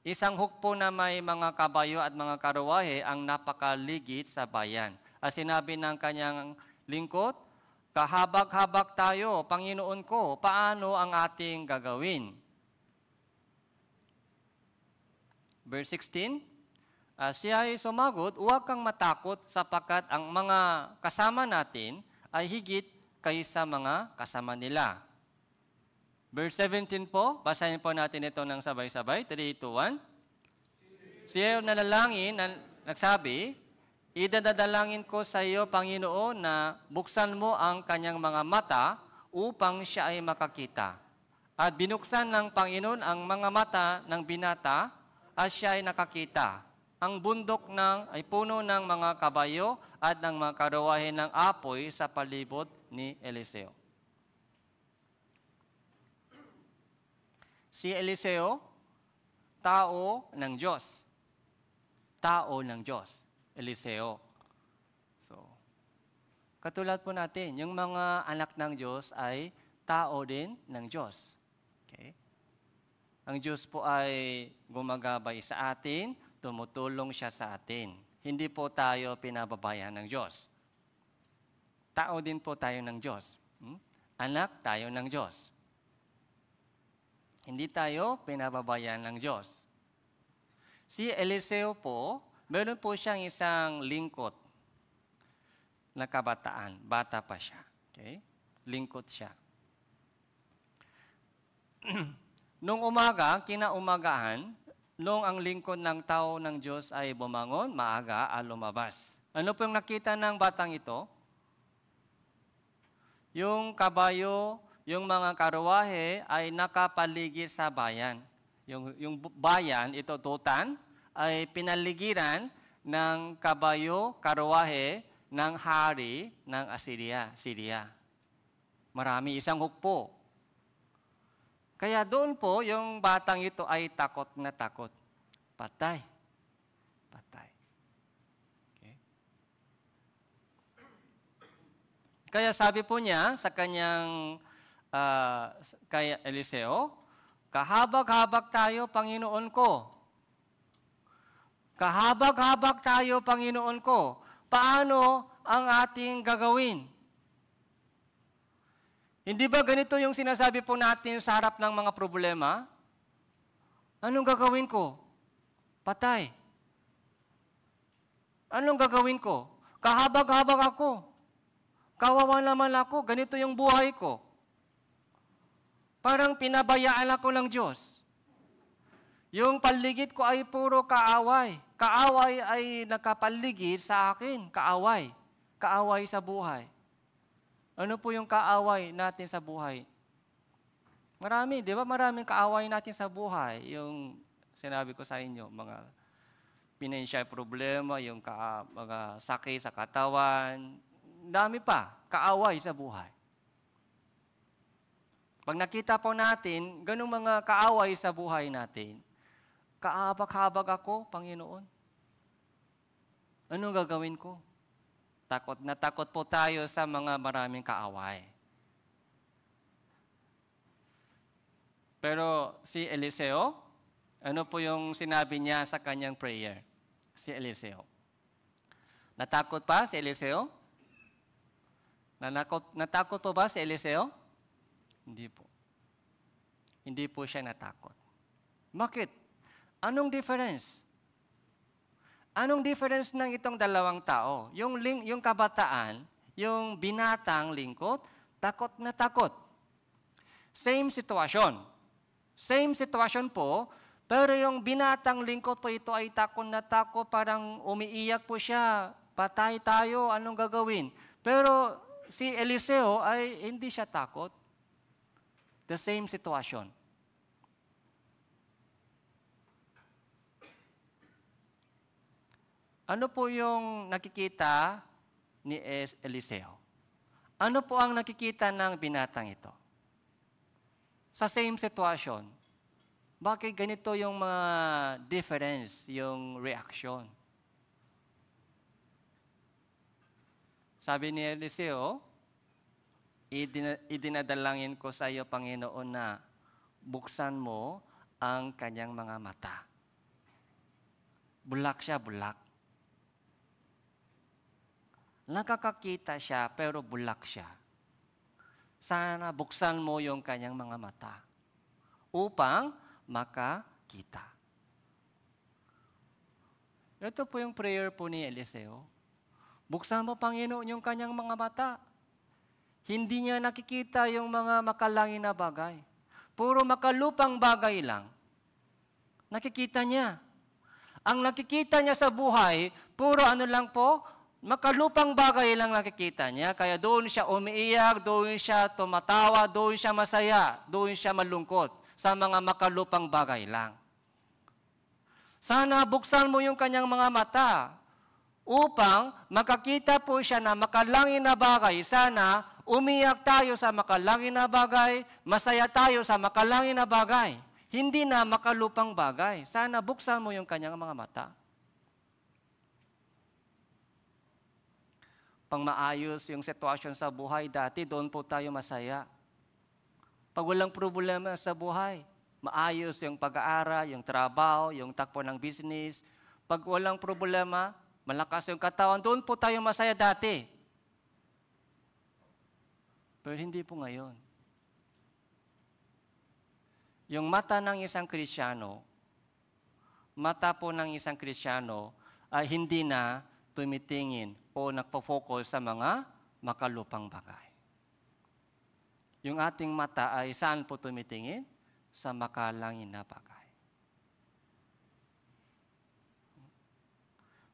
Isang hukpo na may mga kabayo at mga karuwahe ang napakaligid sa bayan. At sinabi ng kanyang lingkot, kahabag-habag tayo, Panginoon ko, paano ang ating gagawin? Verse 16, uh, ah, siya ay sumagot, huwag kang matakot sapagkat ang mga kasama natin ay higit kaysa mga kasama nila. Verse 17 po, basahin po natin ito ng sabay-sabay, 3 2, 1. Siya yung nanalangin, na, nagsabi, Idadadalangin ko sa iyo, Panginoon, na buksan mo ang kanyang mga mata upang siya ay makakita. At binuksan ng Panginoon ang mga mata ng binata at siya ay nakakita. Ang bundok ng, ay puno ng mga kabayo at ng mga karawahin ng apoy sa palibot ni Eliseo. Si Eliseo, tao ng Diyos. Tao ng Diyos. Eliseo. So, katulad po natin, yung mga anak ng Diyos ay tao din ng Diyos. Ang Diyos po ay gumagabay sa atin, tumutulong siya sa atin. Hindi po tayo pinababayaan ng Diyos. Tao din po tayo ng Diyos. Hmm? Anak tayo ng Diyos. Hindi tayo pinababayaan ng Diyos. Si Eliseo po, meron po siyang isang lingkot na kabataan. Bata pa siya. Okay? Lingkot siya. Nung umaga, kinaumagahan, nung ang lingkod ng tao ng Diyos ay bumangon, maaga at ah, lumabas. Ano po yung nakita ng batang ito? Yung kabayo, yung mga karuahe ay nakapaligid sa bayan. Yung, yung bayan, ito tutan, ay pinaligiran ng kabayo, karuahe ng hari ng Assyria. Syria. Marami isang hukpo kaya doon po, yung batang ito ay takot na takot. Patay. Patay. Okay. Kaya sabi po niya sa kanyang uh, kay Eliseo, Kahabag-habag tayo, Panginoon ko. Kahabag-habag tayo, Panginoon ko. Paano ang ating gagawin? Hindi ba ganito yung sinasabi po natin sa harap ng mga problema? Anong gagawin ko? Patay. Anong gagawin ko? Kahabag-habag ako. Kawawa naman ako. Ganito yung buhay ko. Parang pinabayaan ako ng Diyos. Yung paligid ko ay puro kaaway. Kaaway ay nakapaligid sa akin. Kaaway. Kaaway sa buhay. Ano po yung kaaway natin sa buhay? Marami, di ba? Maraming kaaway natin sa buhay. Yung sinabi ko sa inyo, mga financial problema, yung ka, mga sakit sa katawan, dami pa, kaaway sa buhay. Pag nakita po natin, ganung mga kaaway sa buhay natin, kaabag-habag ako, Panginoon. Anong gagawin ko? Takot na takot po tayo sa mga maraming kaaway. Pero si Eliseo, ano po yung sinabi niya sa kanyang prayer? Si Eliseo. Natakot pa si Eliseo? Nanakot, natakot po ba si Eliseo? Hindi po. Hindi po siya natakot. Bakit? Anong difference? Anong difference ng itong dalawang tao? Yung, ling, yung kabataan, yung binatang lingkot, takot na takot. Same situation. Same situation po, pero yung binatang lingkot po ito ay takot na takot, parang umiiyak po siya, patay tayo, anong gagawin? Pero si Eliseo ay hindi siya takot. The same situation. Ano po yung nakikita ni Eliseo? Ano po ang nakikita ng binatang ito? Sa same situation, bakit ganito yung mga difference, yung reaction? Sabi ni Eliseo, idinadalangin ko sa iyo, Panginoon, na buksan mo ang kanyang mga mata. Bulak siya, bulak nakakakita siya pero bulak siya. Sana buksan mo yung kanyang mga mata upang makakita. Ito po yung prayer po ni Eliseo. Buksan mo, Panginoon, yung kanyang mga mata. Hindi niya nakikita yung mga makalangin na bagay. Puro makalupang bagay lang. Nakikita niya. Ang nakikita niya sa buhay, puro ano lang po, makalupang bagay lang nakikita niya. Kaya doon siya umiiyak, doon siya tumatawa, doon siya masaya, doon siya malungkot sa mga makalupang bagay lang. Sana buksan mo yung kanyang mga mata upang makakita po siya na makalangin na bagay. Sana umiyak tayo sa makalangin na bagay, masaya tayo sa makalangin na bagay. Hindi na makalupang bagay. Sana buksan mo yung kanyang mga mata. pang maayos yung sitwasyon sa buhay, dati doon po tayo masaya. Pag walang problema sa buhay, maayos yung pag-aaral, yung trabaho, yung takbo ng business. Pag walang problema, malakas yung katawan, doon po tayo masaya dati. Pero hindi po ngayon. Yung mata ng isang Krisyano, mata po ng isang Krisyano ay hindi na tumitingin o nagpo-focus sa mga makalupang bagay. Yung ating mata ay saan po tumitingin? Sa makalangin na bagay.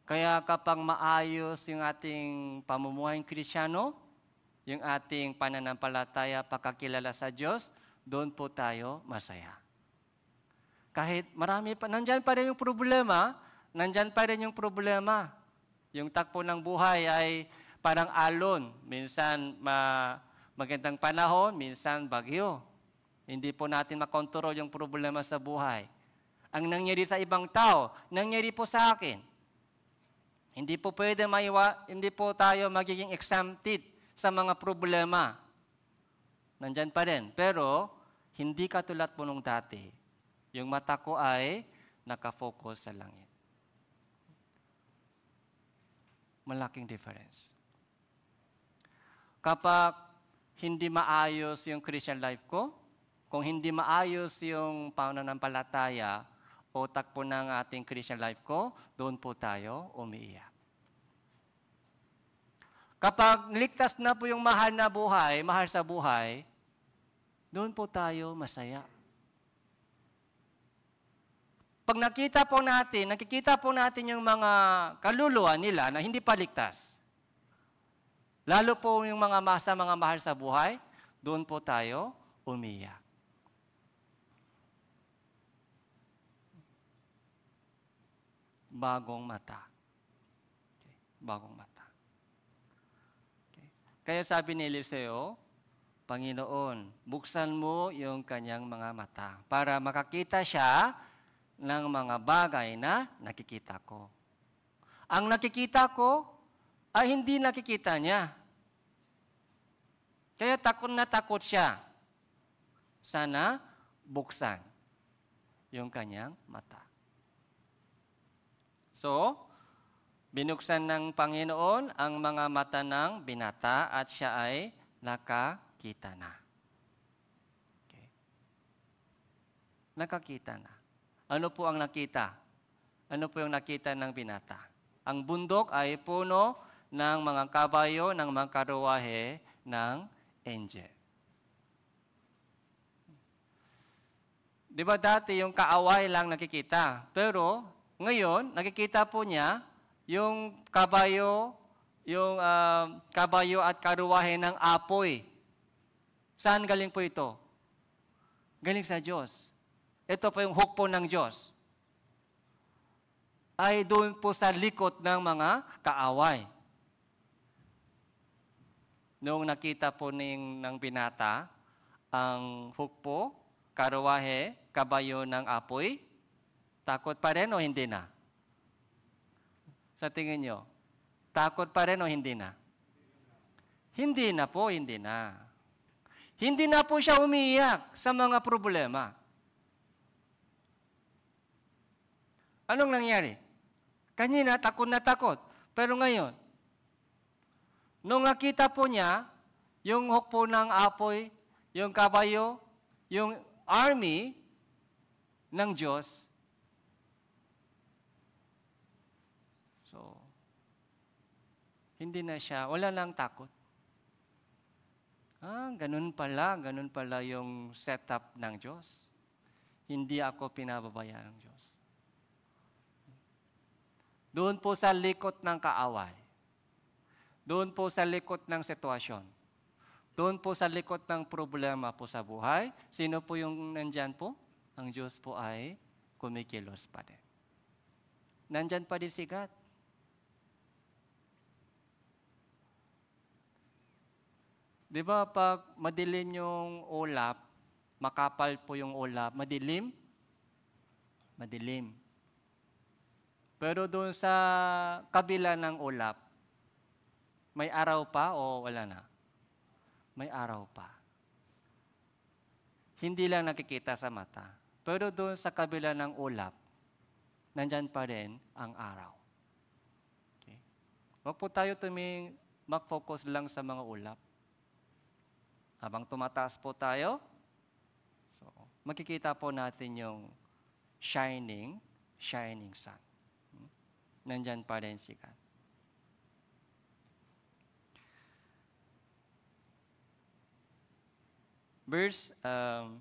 Kaya kapag maayos yung ating pamumuhay krisyano, yung ating pananampalataya, pagkakilala sa Diyos, doon po tayo masaya. Kahit marami pa, nandyan pa rin yung problema, nandyan pa rin yung problema. Yung takpo ng buhay ay parang alon. Minsan ma magandang panahon, minsan bagyo. Hindi po natin makontrol yung problema sa buhay. Ang nangyari sa ibang tao, nangyari po sa akin. Hindi po pwede maiwa, hindi po tayo magiging exempted sa mga problema. Nandyan pa rin. Pero, hindi katulad po nung dati. Yung mata ko ay nakafocus sa langit. malaking difference. Kapag hindi maayos yung Christian life ko, kung hindi maayos yung pananampalataya o takpo ng ating Christian life ko, doon po tayo umiiyak. Kapag ligtas na po yung mahal na buhay, mahal sa buhay, doon po tayo masaya. Pag nakita po natin, nakikita po natin yung mga kaluluwa nila na hindi paligtas. Lalo po yung mga masa, mga mahal sa buhay, doon po tayo umiyak. Bagong mata. Okay. Bagong mata. Okay. Kaya sabi ni Eliseo, Panginoon, buksan mo yung kanyang mga mata para makakita siya ng mga bagay na nakikita ko. Ang nakikita ko ay hindi nakikita niya. Kaya takot na takot siya. Sana buksan yung kanyang mata. So, binuksan ng Panginoon ang mga mata ng binata at siya ay nakakita na. Okay. Nakakita na. Ano po ang nakita? Ano po yung nakita ng binata? Ang bundok ay puno ng mga kabayo, ng mga karuahe ng angel. Di ba dati yung kaaway lang nakikita? Pero ngayon, nakikita po niya yung kabayo, yung uh, kabayo at karuwahe ng apoy. Saan galing po ito? Galing sa Diyos. Ito po yung hukpo ng Diyos. Ay doon po sa likot ng mga kaaway. Noong nakita po ning, ng binata ang hukpo, karuwahe, kabayo ng apoy, takot pa rin o hindi na? Sa tingin nyo, takot pa rin o hindi na? Hindi na po, hindi na. Hindi na po siya umiiyak sa mga problema. Anong nangyari? Kanina, takot na takot. Pero ngayon, nung nakita po niya, yung hukpo ng apoy, yung kabayo, yung army ng Diyos, So, hindi na siya, wala lang takot. Ah, ganun pala, ganun pala yung setup ng Diyos. Hindi ako pinababayaan ng Diyos. Doon po sa likot ng kaaway. Doon po sa likot ng sitwasyon. Doon po sa likot ng problema po sa buhay. Sino po yung nandyan po? Ang Diyos po ay kumikilos pa din. Nandyan pa din si God. Di ba pag madilim yung ulap, makapal po yung ulap, madilim, madilim. Pero doon sa kabila ng ulap, may araw pa o wala na? May araw pa. Hindi lang nakikita sa mata. Pero doon sa kabila ng ulap, nandyan pa rin ang araw. Okay? Huwag po tayo tuming mag-focus lang sa mga ulap. Habang tumataas po tayo, so, makikita po natin yung shining, shining sun nandyan pa rin si God. Verse um,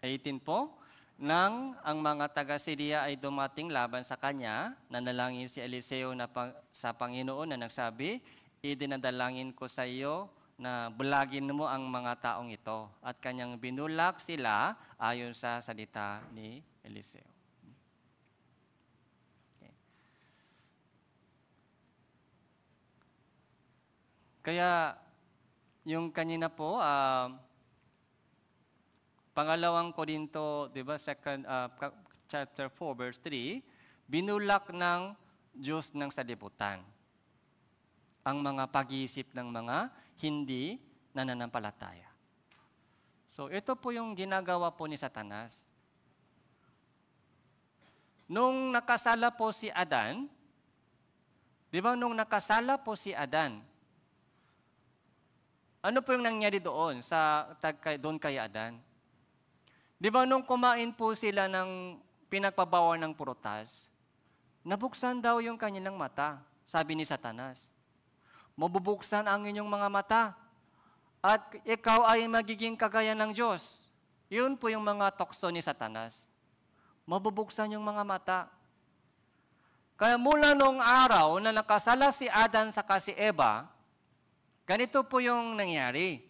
18 po, nang ang mga taga Siria ay dumating laban sa kanya, nanalangin si Eliseo na pang, sa Panginoon na nagsabi, idinadalangin ko sa iyo na bulagin mo ang mga taong ito. At kanyang binulak sila ayon sa salita ni Eliseo. Okay. Kaya yung kanina po, uh, pangalawang Korinto, di ba, second, uh, chapter 4, verse 3, binulak ng Diyos ng salibutan ang mga pag-iisip ng mga hindi nananampalataya. So ito po yung ginagawa po ni Satanas. Nung nakasala po si Adan, di ba nung nakasala po si Adan, ano po yung nangyari doon sa tag, doon kay Adan? Di ba nung kumain po sila ng pinagpabawa ng prutas, nabuksan daw yung kanilang mata, sabi ni Satanas mabubuksan ang inyong mga mata, at ikaw ay magiging kagaya ng Diyos. Yun po yung mga tokso ni Satanas. Mabubuksan yung mga mata. Kaya mula noong araw na nakasala si Adan sa si Eva, ganito po yung nangyari.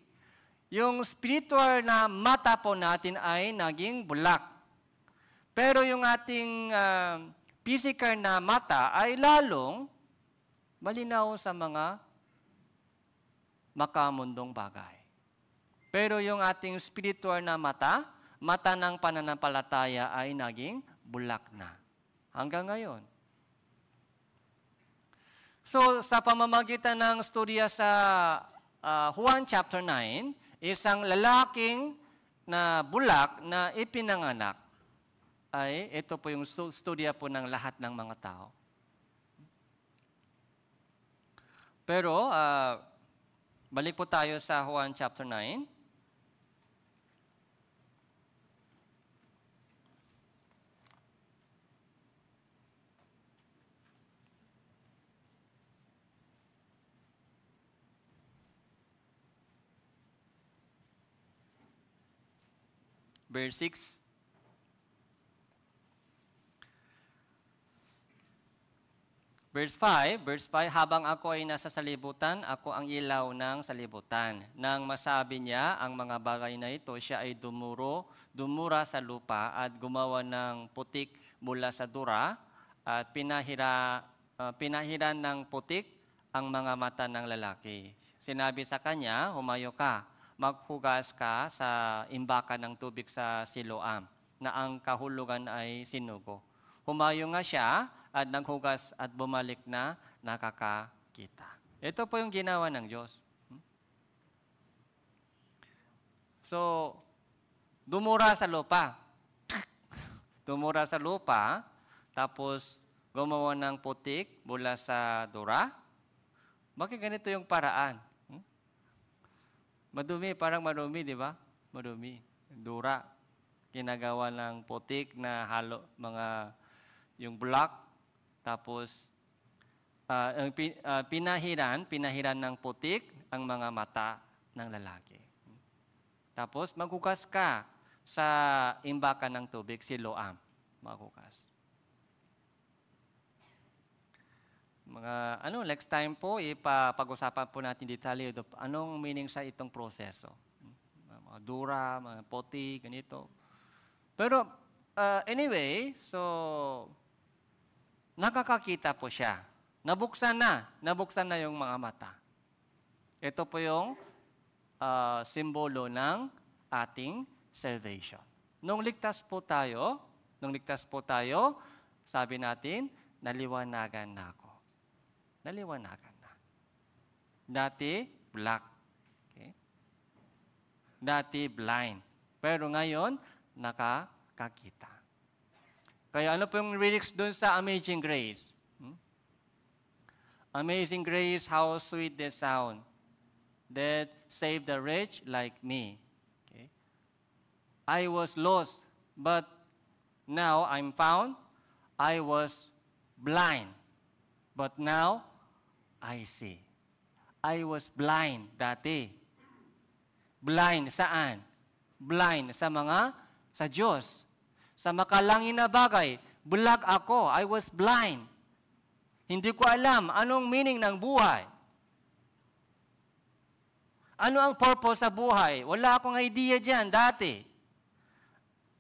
Yung spiritual na mata po natin ay naging bulak. Pero yung ating uh, physical na mata ay lalong malinaw sa mga makamundong bagay. Pero yung ating spiritual na mata, mata ng pananampalataya ay naging bulak na. Hanggang ngayon. So, sa pamamagitan ng storya sa uh, Juan chapter 9, isang lalaking na bulak na ipinanganak ay ito po yung storya po ng lahat ng mga tao. Pero, uh, Balik po tayo sa Juan chapter 9. Verse 6, Verse 5, verse 5, habang ako ay nasa salibutan, ako ang ilaw ng salibutan. Nang masabi niya ang mga bagay na ito, siya ay dumuro, dumura sa lupa at gumawa ng putik mula sa dura at pinahira, uh, pinahiran ng putik ang mga mata ng lalaki. Sinabi sa kanya, humayo ka, maghugas ka sa imbaka ng tubig sa Siloam na ang kahulugan ay sinugo. Humayo nga siya at naghugas at bumalik na nakakakita. Ito po yung ginawa ng Diyos. Hmm? So, dumura sa lupa. dumura sa lupa, tapos gumawa ng putik mula sa dura. Bakit ganito yung paraan? Hmm? Madumi, parang madumi, di ba? Madumi. Dura. Ginagawa ng putik na halo, mga, yung block, tapos, uh, uh, pinahiran, pinahiran ng putik ang mga mata ng lalaki. Tapos, magugas ka sa imbakan ng tubig, si Loam. Magugas. Mga, ano, next time po, ipapag-usapan po natin detalye ito. Anong meaning sa itong proseso? Mga dura, mga poti, ganito. Pero, uh, anyway, so, nakakakita po siya. Nabuksan na, nabuksan na yung mga mata. Ito po yung uh, simbolo ng ating salvation. Nung ligtas po tayo, nung ligtas po tayo, sabi natin, naliwanagan na ako. Naliwanagan na. Dati, black. Okay? Dati, blind. Pero ngayon, nakakakita. Kaya ano po yung lyrics doon sa Amazing Grace? Hmm? Amazing Grace, how sweet the sound that saved the rich like me. Okay? I was lost, but now I'm found. I was blind, but now I see. I was blind dati. Blind saan? Blind sa mga, sa Diyos sa makalangin na bagay. Bulag ako. I was blind. Hindi ko alam anong meaning ng buhay. Ano ang purpose sa buhay? Wala akong idea dyan dati.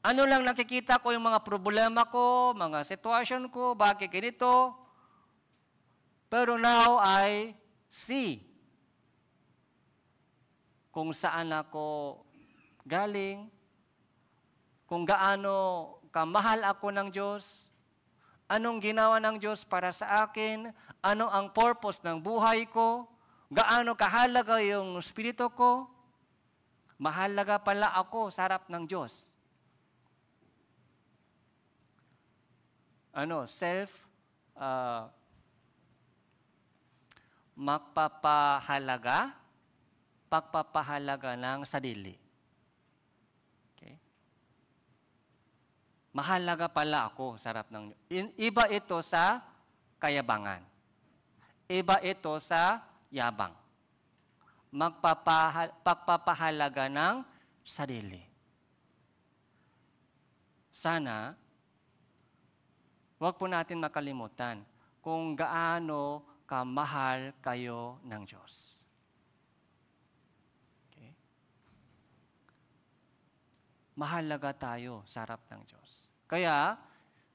Ano lang nakikita ko yung mga problema ko, mga sitwasyon ko, bakit ganito. Pero now I see kung saan ako galing, kung gaano kamahal ako ng Diyos, anong ginawa ng Diyos para sa akin, ano ang purpose ng buhay ko, gaano kahalaga yung spirito ko, mahalaga pala ako sa harap ng Diyos. Ano, self, uh, magpapahalaga, pagpapahalaga ng sarili. Mahalaga pala ako sa harap ng Diyos. Iba ito sa kayabangan. Iba ito sa yabang. Magpapahal, pagpapahalaga ng sarili. Sana, wag po natin makalimutan kung gaano kamahal kayo ng Diyos. Okay? mahalaga tayo sa harap ng Diyos. Kaya,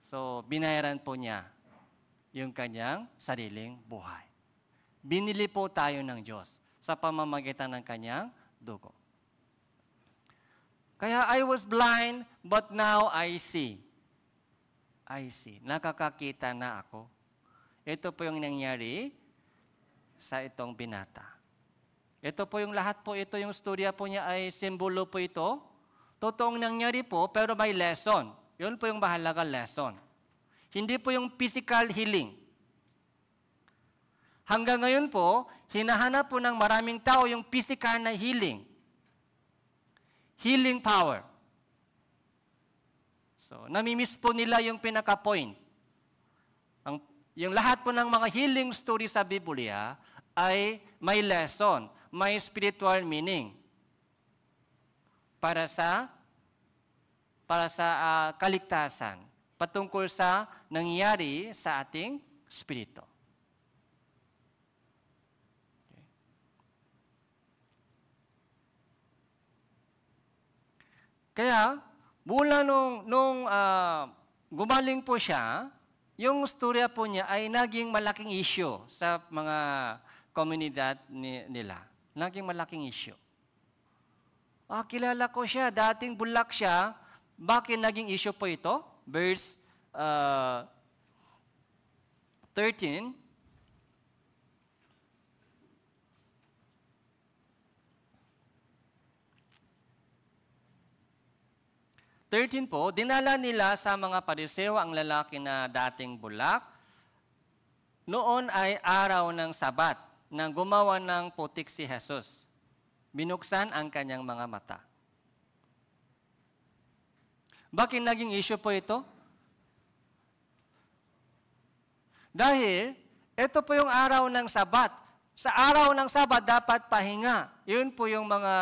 so binayaran po niya yung kanyang sariling buhay. Binili po tayo ng Diyos sa pamamagitan ng kanyang dugo. Kaya I was blind, but now I see. I see. Nakakakita na ako. Ito po yung nangyari sa itong binata. Ito po yung lahat po ito, yung storya po niya ay simbolo po ito. Totoong nangyari po, pero may lesson. Yun po yung mahalaga lesson. Hindi po yung physical healing. Hanggang ngayon po, hinahanap po ng maraming tao yung physical na healing. Healing power. So, namimiss po nila yung pinaka-point. Ang, yung lahat po ng mga healing story sa Biblia ay may lesson, may spiritual meaning para sa para sa uh, kaligtasan, patungkol sa nangyari sa ating spirito. Okay. Kaya, mula nung, nung uh, gumaling po siya, yung storya po niya ay naging malaking issue sa mga komunidad ni, nila. Naging malaking issue. Ah, kilala ko siya. Dating bulak siya. Bakit naging issue po ito? Verse uh, 13. 13 po, dinala nila sa mga pariseo ang lalaki na dating bulak. Noon ay araw ng sabat nang gumawa ng putik si Jesus. Binuksan ang kanyang mga mata. Bakit naging issue po ito? Dahil, ito po yung araw ng sabat. Sa araw ng sabat, dapat pahinga. Yun po yung mga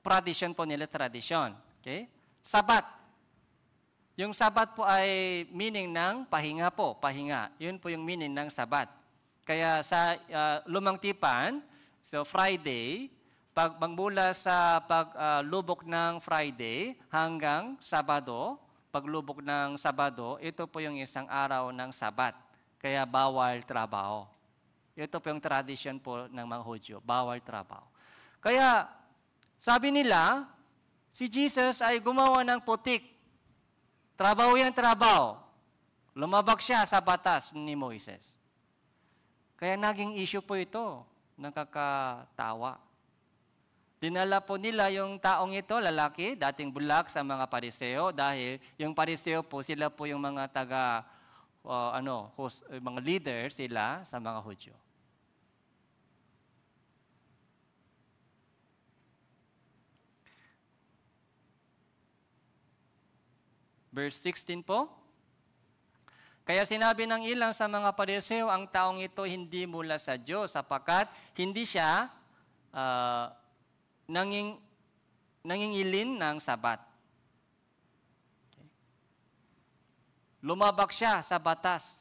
tradition po nila, tradition. Okay? Sabat. Yung sabat po ay meaning ng pahinga po, pahinga. Yun po yung meaning ng sabat. Kaya sa uh, lumang tipan, so Friday, pag, magmula sa paglubok ah, uh, ng Friday hanggang Sabado, paglubok ng Sabado, ito po yung isang araw ng Sabat. Kaya bawal trabaho. Ito po yung tradition po ng mga Hudyo, bawal trabaho. Kaya, sabi nila, si Jesus ay gumawa ng putik. Trabaho yan, trabaho. Lumabag siya sa batas ni Moises. Kaya naging issue po ito, nakakatawa. Dinala po nila yung taong ito, lalaki, dating bulak sa mga pariseo dahil yung pariseo po, sila po yung mga taga, uh, ano, host, eh, mga leader sila sa mga Hudyo. Verse 16 po. Kaya sinabi ng ilang sa mga pariseo, ang taong ito hindi mula sa Diyos sapakat hindi siya uh, nanging, nangingilin ng sabat. Okay. Lumabak siya sa batas.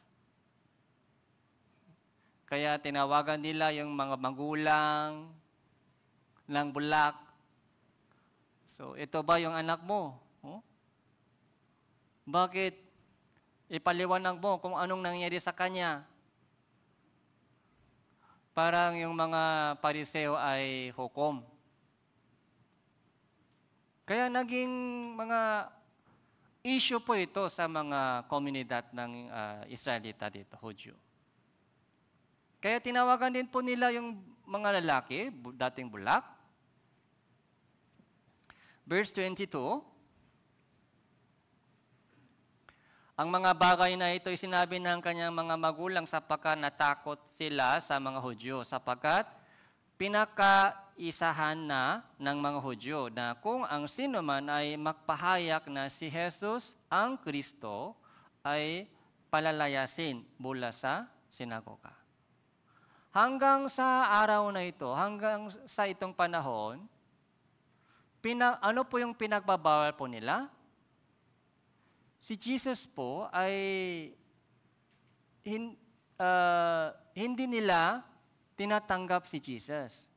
Kaya tinawagan nila yung mga magulang ng bulak. So, ito ba yung anak mo? Huh? Oh? Bakit? Ipaliwanag mo kung anong nangyari sa kanya. Parang yung mga pariseo ay hukom. Kaya naging mga issue po ito sa mga komunidad ng uh, Israelita dito, Hudyo. Kaya tinawagan din po nila yung mga lalaki, dating bulak. Verse 22, Ang mga bagay na ito ay sinabi ng kanyang mga magulang sapagkat natakot sila sa mga Hudyo, sapagkat pinaka isahan na ng mga Hudyo na kung ang sino man ay magpahayak na si Jesus ang Kristo ay palalayasin mula sa sinagoga. Hanggang sa araw na ito, hanggang sa itong panahon, pina, ano po yung pinagbabawal po nila? Si Jesus po ay hin, uh, hindi nila tinatanggap si Jesus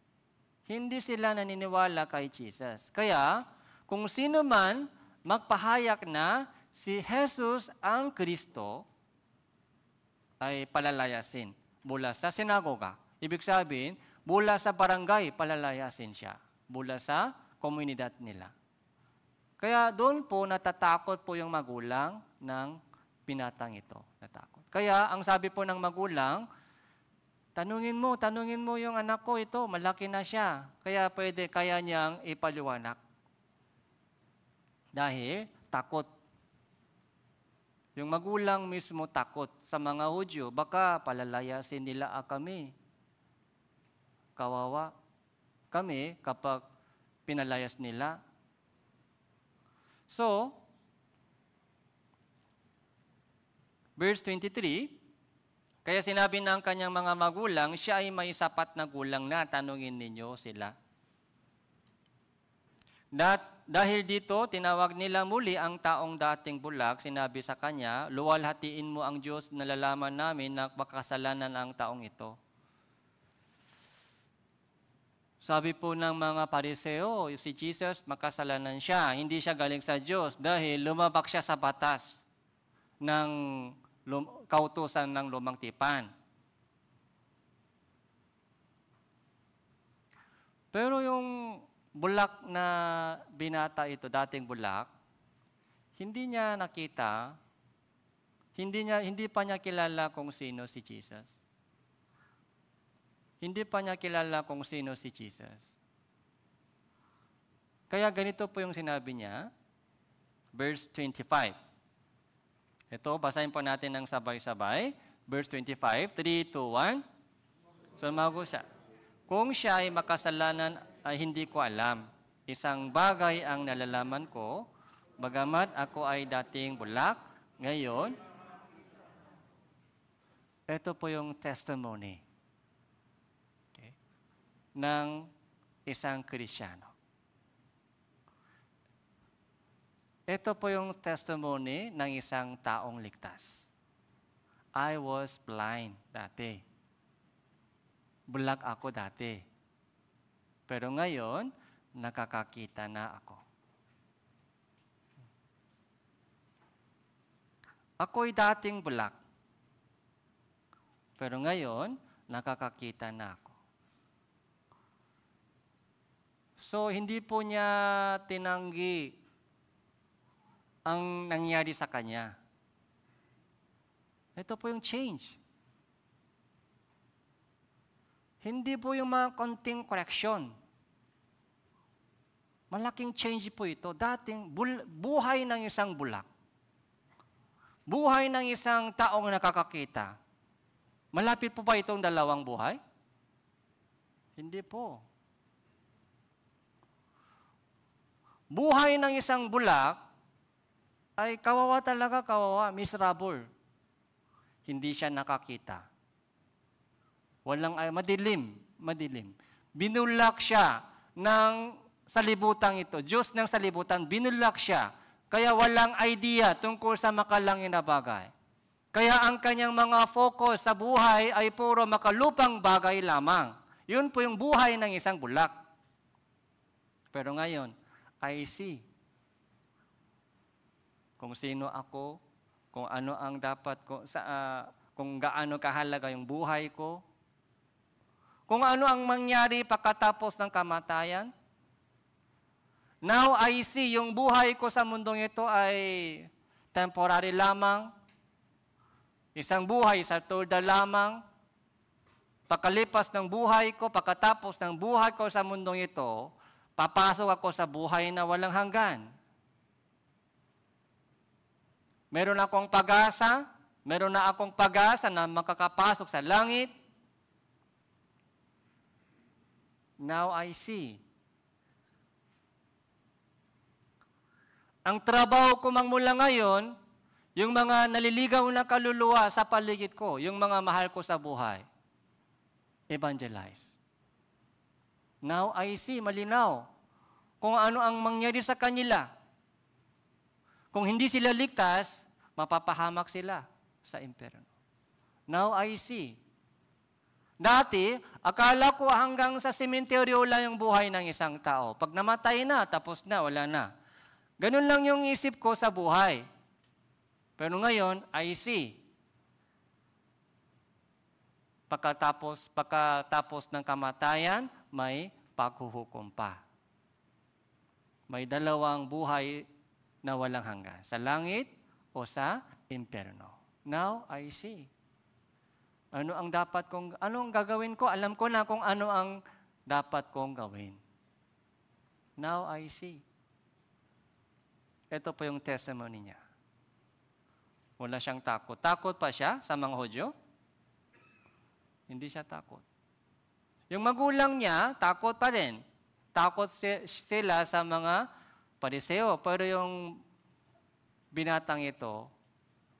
hindi sila naniniwala kay Jesus. Kaya, kung sino man magpahayag na si Jesus ang Kristo, ay palalayasin mula sa sinagoga. Ibig sabihin, mula sa barangay, palalayasin siya. Mula sa komunidad nila. Kaya doon po natatakot po yung magulang ng binatang ito. Natakot. Kaya ang sabi po ng magulang, Tanungin mo, tanungin mo yung anak ko ito, malaki na siya. Kaya pwede, kaya niyang ipaliwanak. Dahil takot. Yung magulang mismo takot sa mga Hudyo, baka palalayasin nila ah, kami. Kawawa kami kapag pinalayas nila. So, verse 23, kaya sinabi na ang kanyang mga magulang, siya ay may sapat na gulang na, tanungin ninyo sila. That, dahil dito, tinawag nila muli ang taong dating bulak, sinabi sa kanya, luwalhatiin mo ang Diyos, nalalaman namin na makasalanan ang taong ito. Sabi po ng mga pariseo, si Jesus makasalanan siya, hindi siya galing sa Diyos dahil lumabak siya sa batas ng lum- kautusan ng lumang tipan. Pero yung bulak na binata ito, dating bulak, hindi niya nakita, hindi, niya, hindi pa niya kilala kung sino si Jesus. Hindi pa niya kilala kung sino si Jesus. Kaya ganito po yung sinabi niya, verse 25. Ito, basahin po natin ng sabay-sabay. Verse 25, 3, 2, 1. Sumago siya. Kung siya ay makasalanan ay hindi ko alam. Isang bagay ang nalalaman ko, bagamat ako ay dating bulak, ngayon, ito po yung testimony okay, ng isang Krisyano. Ito po yung testimony ng isang taong ligtas. I was blind dati. Bulag ako dati. Pero ngayon, nakakakita na ako. Ako'y dating bulak. Pero ngayon, nakakakita na ako. So, hindi po niya tinanggi ang nangyari sa kanya. Ito po yung change. Hindi po yung mga konting correction. Malaking change po ito. Dating bul- buhay ng isang bulak. Buhay ng isang taong nakakakita. Malapit po ba itong dalawang buhay? Hindi po. Buhay ng isang bulak ay kawawa talaga, kawawa, miserable. Hindi siya nakakita. Walang, ay, madilim, madilim. Binulak siya ng salibutan ito. Diyos ng salibutan, binulak siya. Kaya walang idea tungkol sa makalangin na bagay. Kaya ang kanyang mga focus sa buhay ay puro makalupang bagay lamang. Yun po yung buhay ng isang bulak. Pero ngayon, I see kung sino ako, kung ano ang dapat ko, sa, uh, kung gaano kahalaga yung buhay ko, kung ano ang mangyari pagkatapos ng kamatayan. Now I see yung buhay ko sa mundong ito ay temporary lamang, isang buhay sa tulda lamang, pagkalipas ng buhay ko, pagkatapos ng buhay ko sa mundong ito, papasok ako sa buhay na walang hanggan. Meron na akong pag-asa, meron na akong pag-asa na makakapasok sa langit. Now I see. Ang trabaho ko mang mula ngayon, yung mga naliligaw na kaluluwa sa paligid ko, yung mga mahal ko sa buhay, evangelize. Now I see, malinaw, kung ano ang mangyari sa kanila kung hindi sila ligtas, mapapahamak sila sa impyerno. Now I see. Dati, akala ko hanggang sa sementeryo lang yung buhay ng isang tao. Pag namatay na, tapos na, wala na. Ganun lang yung isip ko sa buhay. Pero ngayon, I see. Pagkatapos, pagkatapos ng kamatayan, may paghuhukom pa. May dalawang buhay na walang hanggan, sa langit o sa impyerno. Now I see. Ano ang dapat kong, ano ang gagawin ko? Alam ko na kung ano ang dapat kong gawin. Now I see. Ito po yung testimony niya. Wala siyang takot. Takot pa siya sa mga Hodyo? Hindi siya takot. Yung magulang niya, takot pa rin. Takot sila sa mga pariseo. Pero yung binatang ito,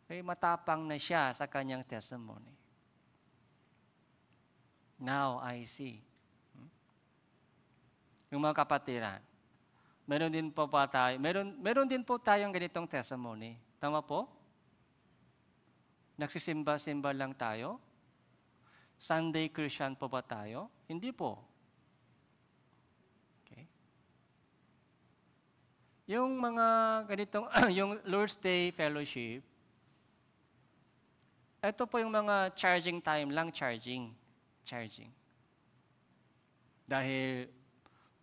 ay matapang na siya sa kanyang testimony. Now I see. Hmm? Yung mga kapatiran, meron din po pa tayo, meron, meron din po tayong ganitong testimony. Tama po? Nagsisimba-simba lang tayo? Sunday Christian po ba tayo? Hindi po. Yung mga ganitong, yung Lord's Day Fellowship, ito po yung mga charging time lang, charging. Charging. Dahil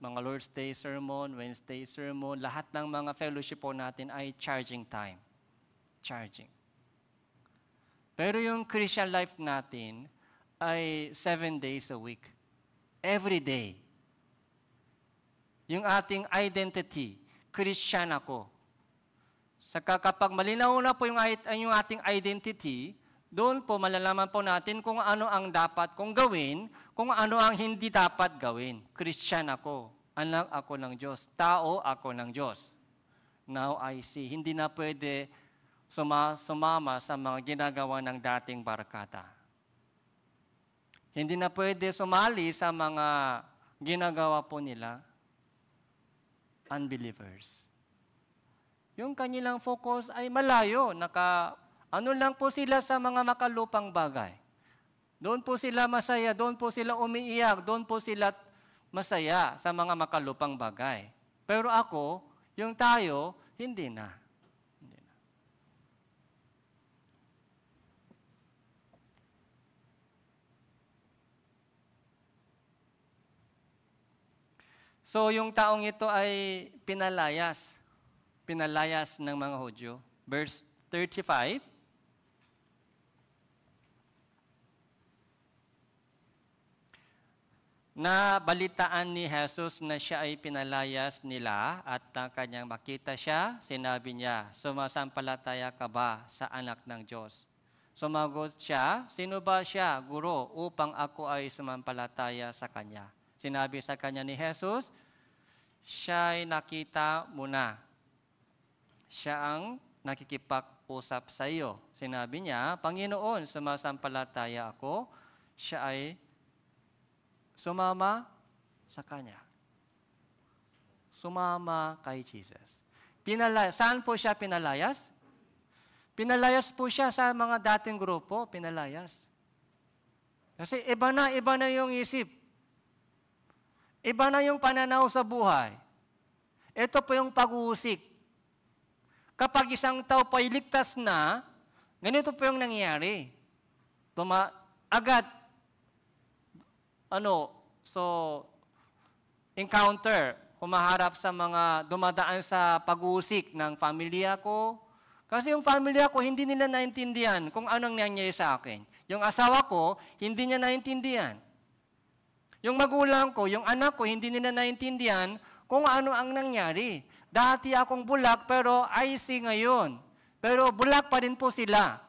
mga Lord's Day sermon, Wednesday sermon, lahat ng mga fellowship po natin ay charging time. Charging. Pero yung Christian life natin ay seven days a week. Every day. Yung ating identity, Christian ako. Sa kapag malinaw na po yung, yung ating identity, doon po malalaman po natin kung ano ang dapat kong gawin, kung ano ang hindi dapat gawin. Christian ako, anak ako ng Diyos, tao ako ng Diyos. Now I see, hindi na pwede suma, sumama sa mga ginagawa ng dating barkada. Hindi na pwede sumali sa mga ginagawa po nila unbelievers. Yung kanilang focus ay malayo, naka, ano lang po sila sa mga makalupang bagay. Doon po sila masaya, doon po sila umiiyak, doon po sila masaya sa mga makalupang bagay. Pero ako, yung tayo, hindi na. So yung taong ito ay pinalayas. Pinalayas ng mga Hudyo. Verse 35. na balitaan ni Jesus na siya ay pinalayas nila at nang kanyang makita siya, sinabi niya, Sumasampalataya ka ba sa anak ng Diyos? Sumagot siya, Sino ba siya, Guro, upang ako ay sumampalataya sa kanya? sinabi sa kanya ni Jesus, siya ay nakita mo na. Siya ang nakikipag-usap sa iyo. Sinabi niya, Panginoon, sumasampalataya ako. Siya ay sumama sa kanya. Sumama kay Jesus. Pinala saan po siya pinalayas? Pinalayas po siya sa mga dating grupo, pinalayas. Kasi iba na, iba na yung isip. Iba na yung pananaw sa buhay. Ito po yung pag-uusik. Kapag isang tao pa iligtas na, ganito po yung nangyayari. Tuma, agad, ano, so, encounter, humaharap sa mga dumadaan sa pag-uusik ng pamilya ko. Kasi yung pamilya ko, hindi nila naintindihan kung anong nangyayari sa akin. Yung asawa ko, hindi niya naintindihan. Yung magulang ko, yung anak ko, hindi nila naintindihan kung ano ang nangyari. Dati akong bulak pero IC ngayon. Pero bulak pa rin po sila.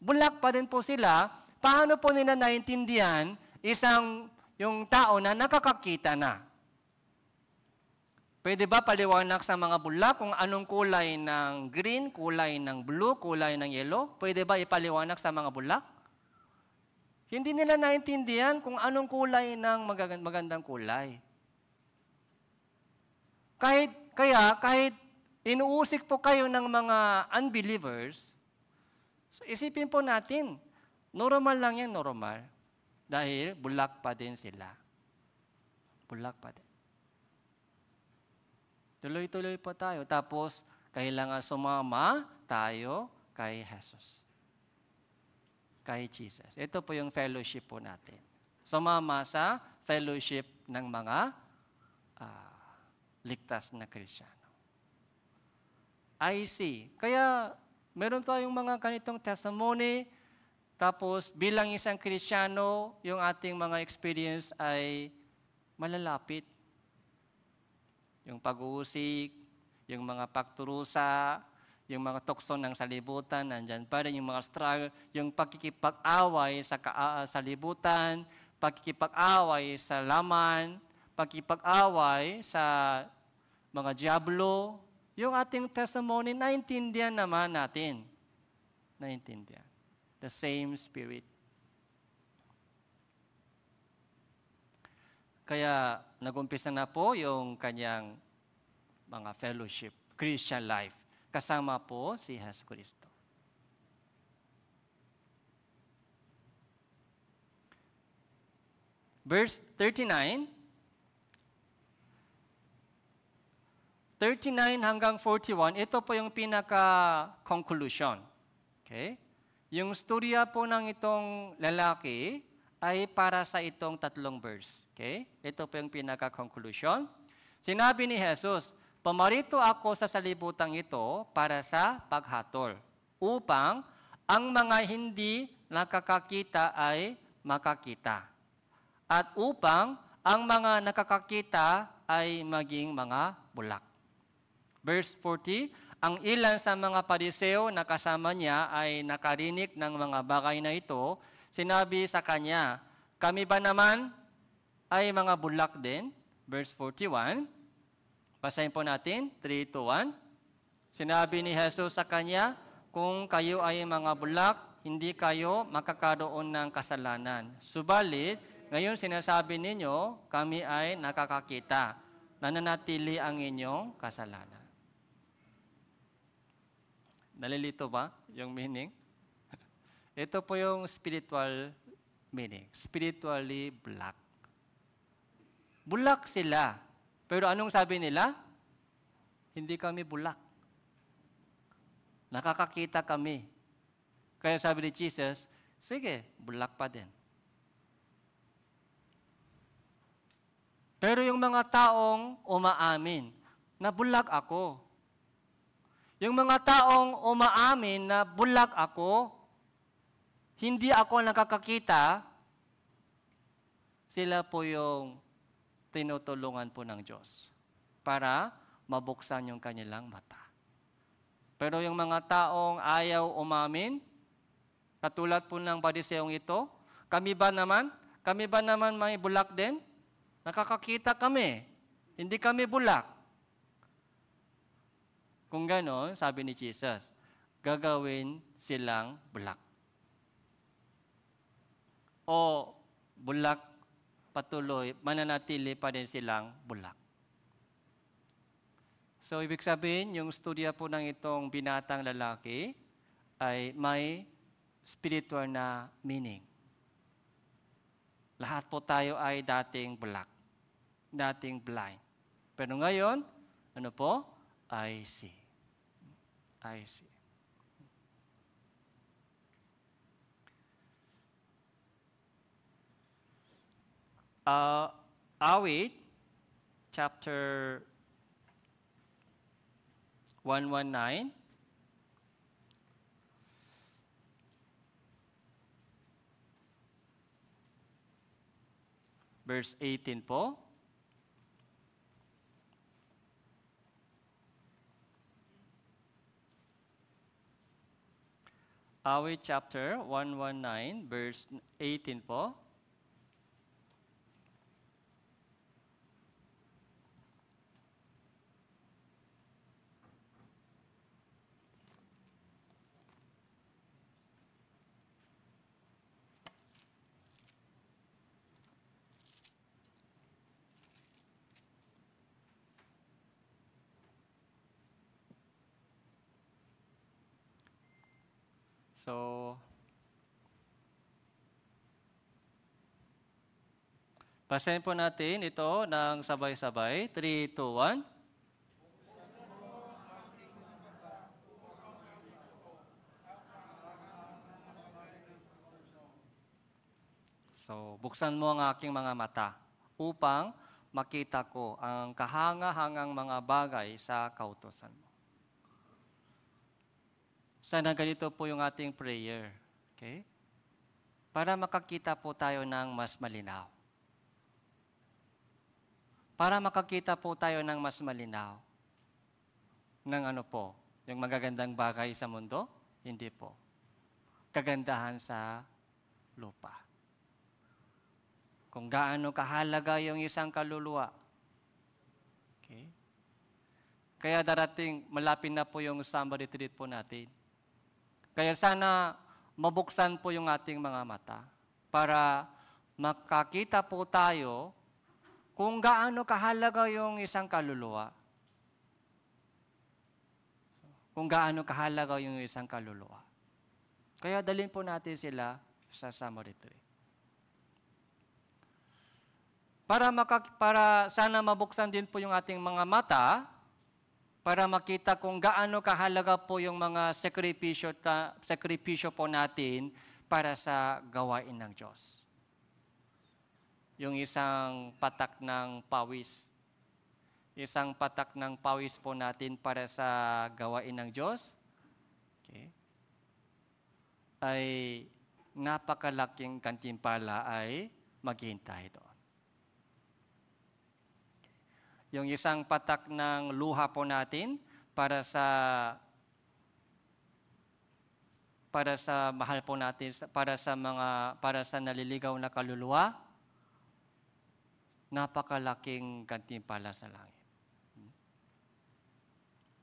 Bulak pa rin po sila. Paano po nila naintindihan isang yung tao na nakakakita na? Pwede ba paliwanag sa mga bulak kung anong kulay ng green, kulay ng blue, kulay ng yellow? Pwede ba ipaliwanag sa mga bulak? Hindi nila naintindihan kung anong kulay ng magandang kulay. Kahit, kaya, kahit inuusik po kayo ng mga unbelievers, so isipin po natin, normal lang yan, normal. Dahil bulak pa din sila. Bulak pa din. Tuloy-tuloy po tayo. Tapos, kailangan sumama tayo kay Jesus kay Jesus. Ito po yung fellowship po natin. Sumama sa fellowship ng mga uh, ligtas na Kristiyano. I see. Kaya meron tayong mga ganitong testimony, tapos bilang isang Kristiyano, yung ating mga experience ay malalapit. Yung pag-uusik, yung mga pagturusa, yung mga tukso ng salibutan, nandyan pa rin yung mga struggle, yung pagkikipag-away sa, ka- ah, ah, sa libutan, pagkikipag-away sa laman, pagkikipag-away sa mga diablo, yung ating testimony, naintindihan naman natin. Naintindihan. The same Spirit. Kaya nagumpisa na po yung kanyang mga fellowship, Christian life kasama po si Yesu Kristo. Verse 39, 39 hanggang 41, ito po yung pinaka-conclusion. Okay? Yung storya po ng itong lalaki ay para sa itong tatlong verse. Okay? Ito po yung pinaka-conclusion. Sinabi ni Jesus, Pumarito ako sa salibutang ito para sa paghatol, upang ang mga hindi nakakakita ay makakita, at upang ang mga nakakakita ay maging mga bulak. Verse 40, ang ilan sa mga pariseo na kasama niya ay nakarinig ng mga bagay na ito, sinabi sa kanya, kami ba naman ay mga bulak din? Verse 41, Basahin po natin, 3 2, 1. Sinabi ni Jesus sa kanya, kung kayo ay mga bulak, hindi kayo makakaroon ng kasalanan. Subalit, ngayon sinasabi ninyo, kami ay nakakakita. Nananatili ang inyong kasalanan. Nalilito ba yung meaning? Ito po yung spiritual meaning. Spiritually black. Bulak sila pero anong sabi nila? Hindi kami bulak. Nakakakita kami. Kaya sabi ni Jesus, sige, bulak pa din. Pero yung mga taong umaamin, na bulak ako. Yung mga taong umaamin na bulak ako, hindi ako nakakakita, sila po yung tinutulungan po ng Diyos para mabuksan yung kanilang mata. Pero yung mga taong ayaw umamin, katulad po ng pariseong ito, kami ba naman? Kami ba naman may bulak din? Nakakakita kami. Hindi kami bulak. Kung gano'n, sabi ni Jesus, gagawin silang bulak. O bulak patuloy, mananatili pa din silang bulak. So, ibig sabihin, yung studya po ng itong binatang lalaki ay may spiritual na meaning. Lahat po tayo ay dating black, dating blind. Pero ngayon, ano po? I see. I see. Uh, Awit, chapter 119. Verse 18 po. Awit chapter 119 verse 18 po. So, Pasahin po natin ito ng sabay-sabay. 3, 2, 1. So, buksan mo ang aking mga mata upang makita ko ang kahanga-hangang mga bagay sa kautosan mo. Sana ganito po yung ating prayer. Okay? Para makakita po tayo ng mas malinaw. Para makakita po tayo ng mas malinaw. Ng ano po? Yung magagandang bagay sa mundo? Hindi po. Kagandahan sa lupa. Kung gaano kahalaga yung isang kaluluwa. Okay? Kaya darating, malapit na po yung somebody treat po natin. Kaya sana mabuksan po yung ating mga mata para makakita po tayo kung gaano kahalaga yung isang kaluluwa. Kung gaano kahalaga yung isang kaluluwa. Kaya dalhin po natin sila sa summary Para, maka, para sana mabuksan din po yung ating mga mata para makita kung gaano kahalaga po yung mga sakripisyo, ta, sakripisyo po natin para sa gawain ng Diyos. Yung isang patak ng pawis. Isang patak ng pawis po natin para sa gawain ng Diyos. Okay. Ay napakalaking kantimpala ay maghihintay doon yung isang patak ng luha po natin para sa para sa mahal po natin para sa mga para sa naliligaw na kaluluwa napakalaking gantimpala sa langit.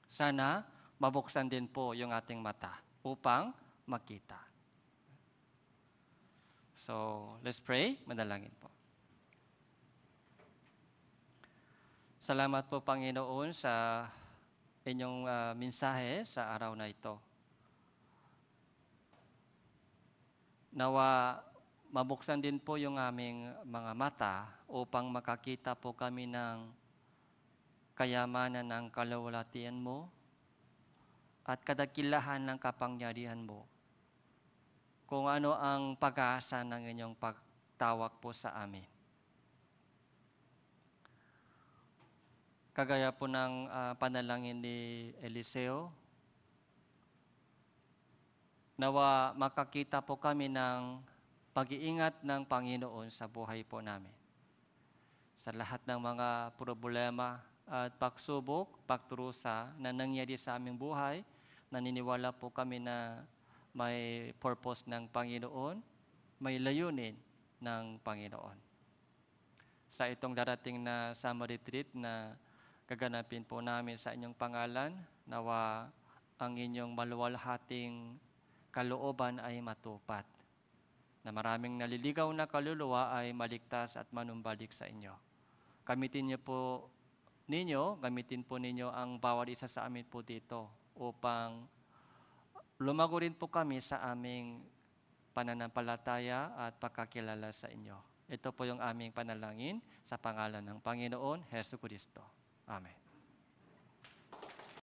Sana mabuksan din po yung ating mata upang makita. So, let's pray. Manalangin po. Salamat po Panginoon sa inyong uh, mensahe sa araw na ito. Nawa mabuksan din po yung aming mga mata upang makakita po kami ng kayamanan ng kalawalatian mo at kadakilahan ng kapangyarihan mo. Kung ano ang pag-aasa ng inyong pagtawag po sa amin. kagaya po ng uh, panalangin ni Eliseo. Nawa makakita po kami ng pag-iingat ng Panginoon sa buhay po namin. Sa lahat ng mga problema at pagsubok, pagturusa na nangyari sa aming buhay, naniniwala po kami na may purpose ng Panginoon, may layunin ng Panginoon. Sa itong darating na summer retreat na gaganapin po namin sa inyong pangalan. Nawa ang inyong maluwalhating kalooban ay matupad. Na maraming naliligaw na kaluluwa ay maligtas at manumbalik sa inyo. Gamitin niyo po ninyo, gamitin po ninyo ang bawat isa sa amin po dito upang lumago rin po kami sa aming pananampalataya at pagkakilala sa inyo. Ito po yung aming panalangin sa pangalan ng Panginoon Heso Kristo. 아멘.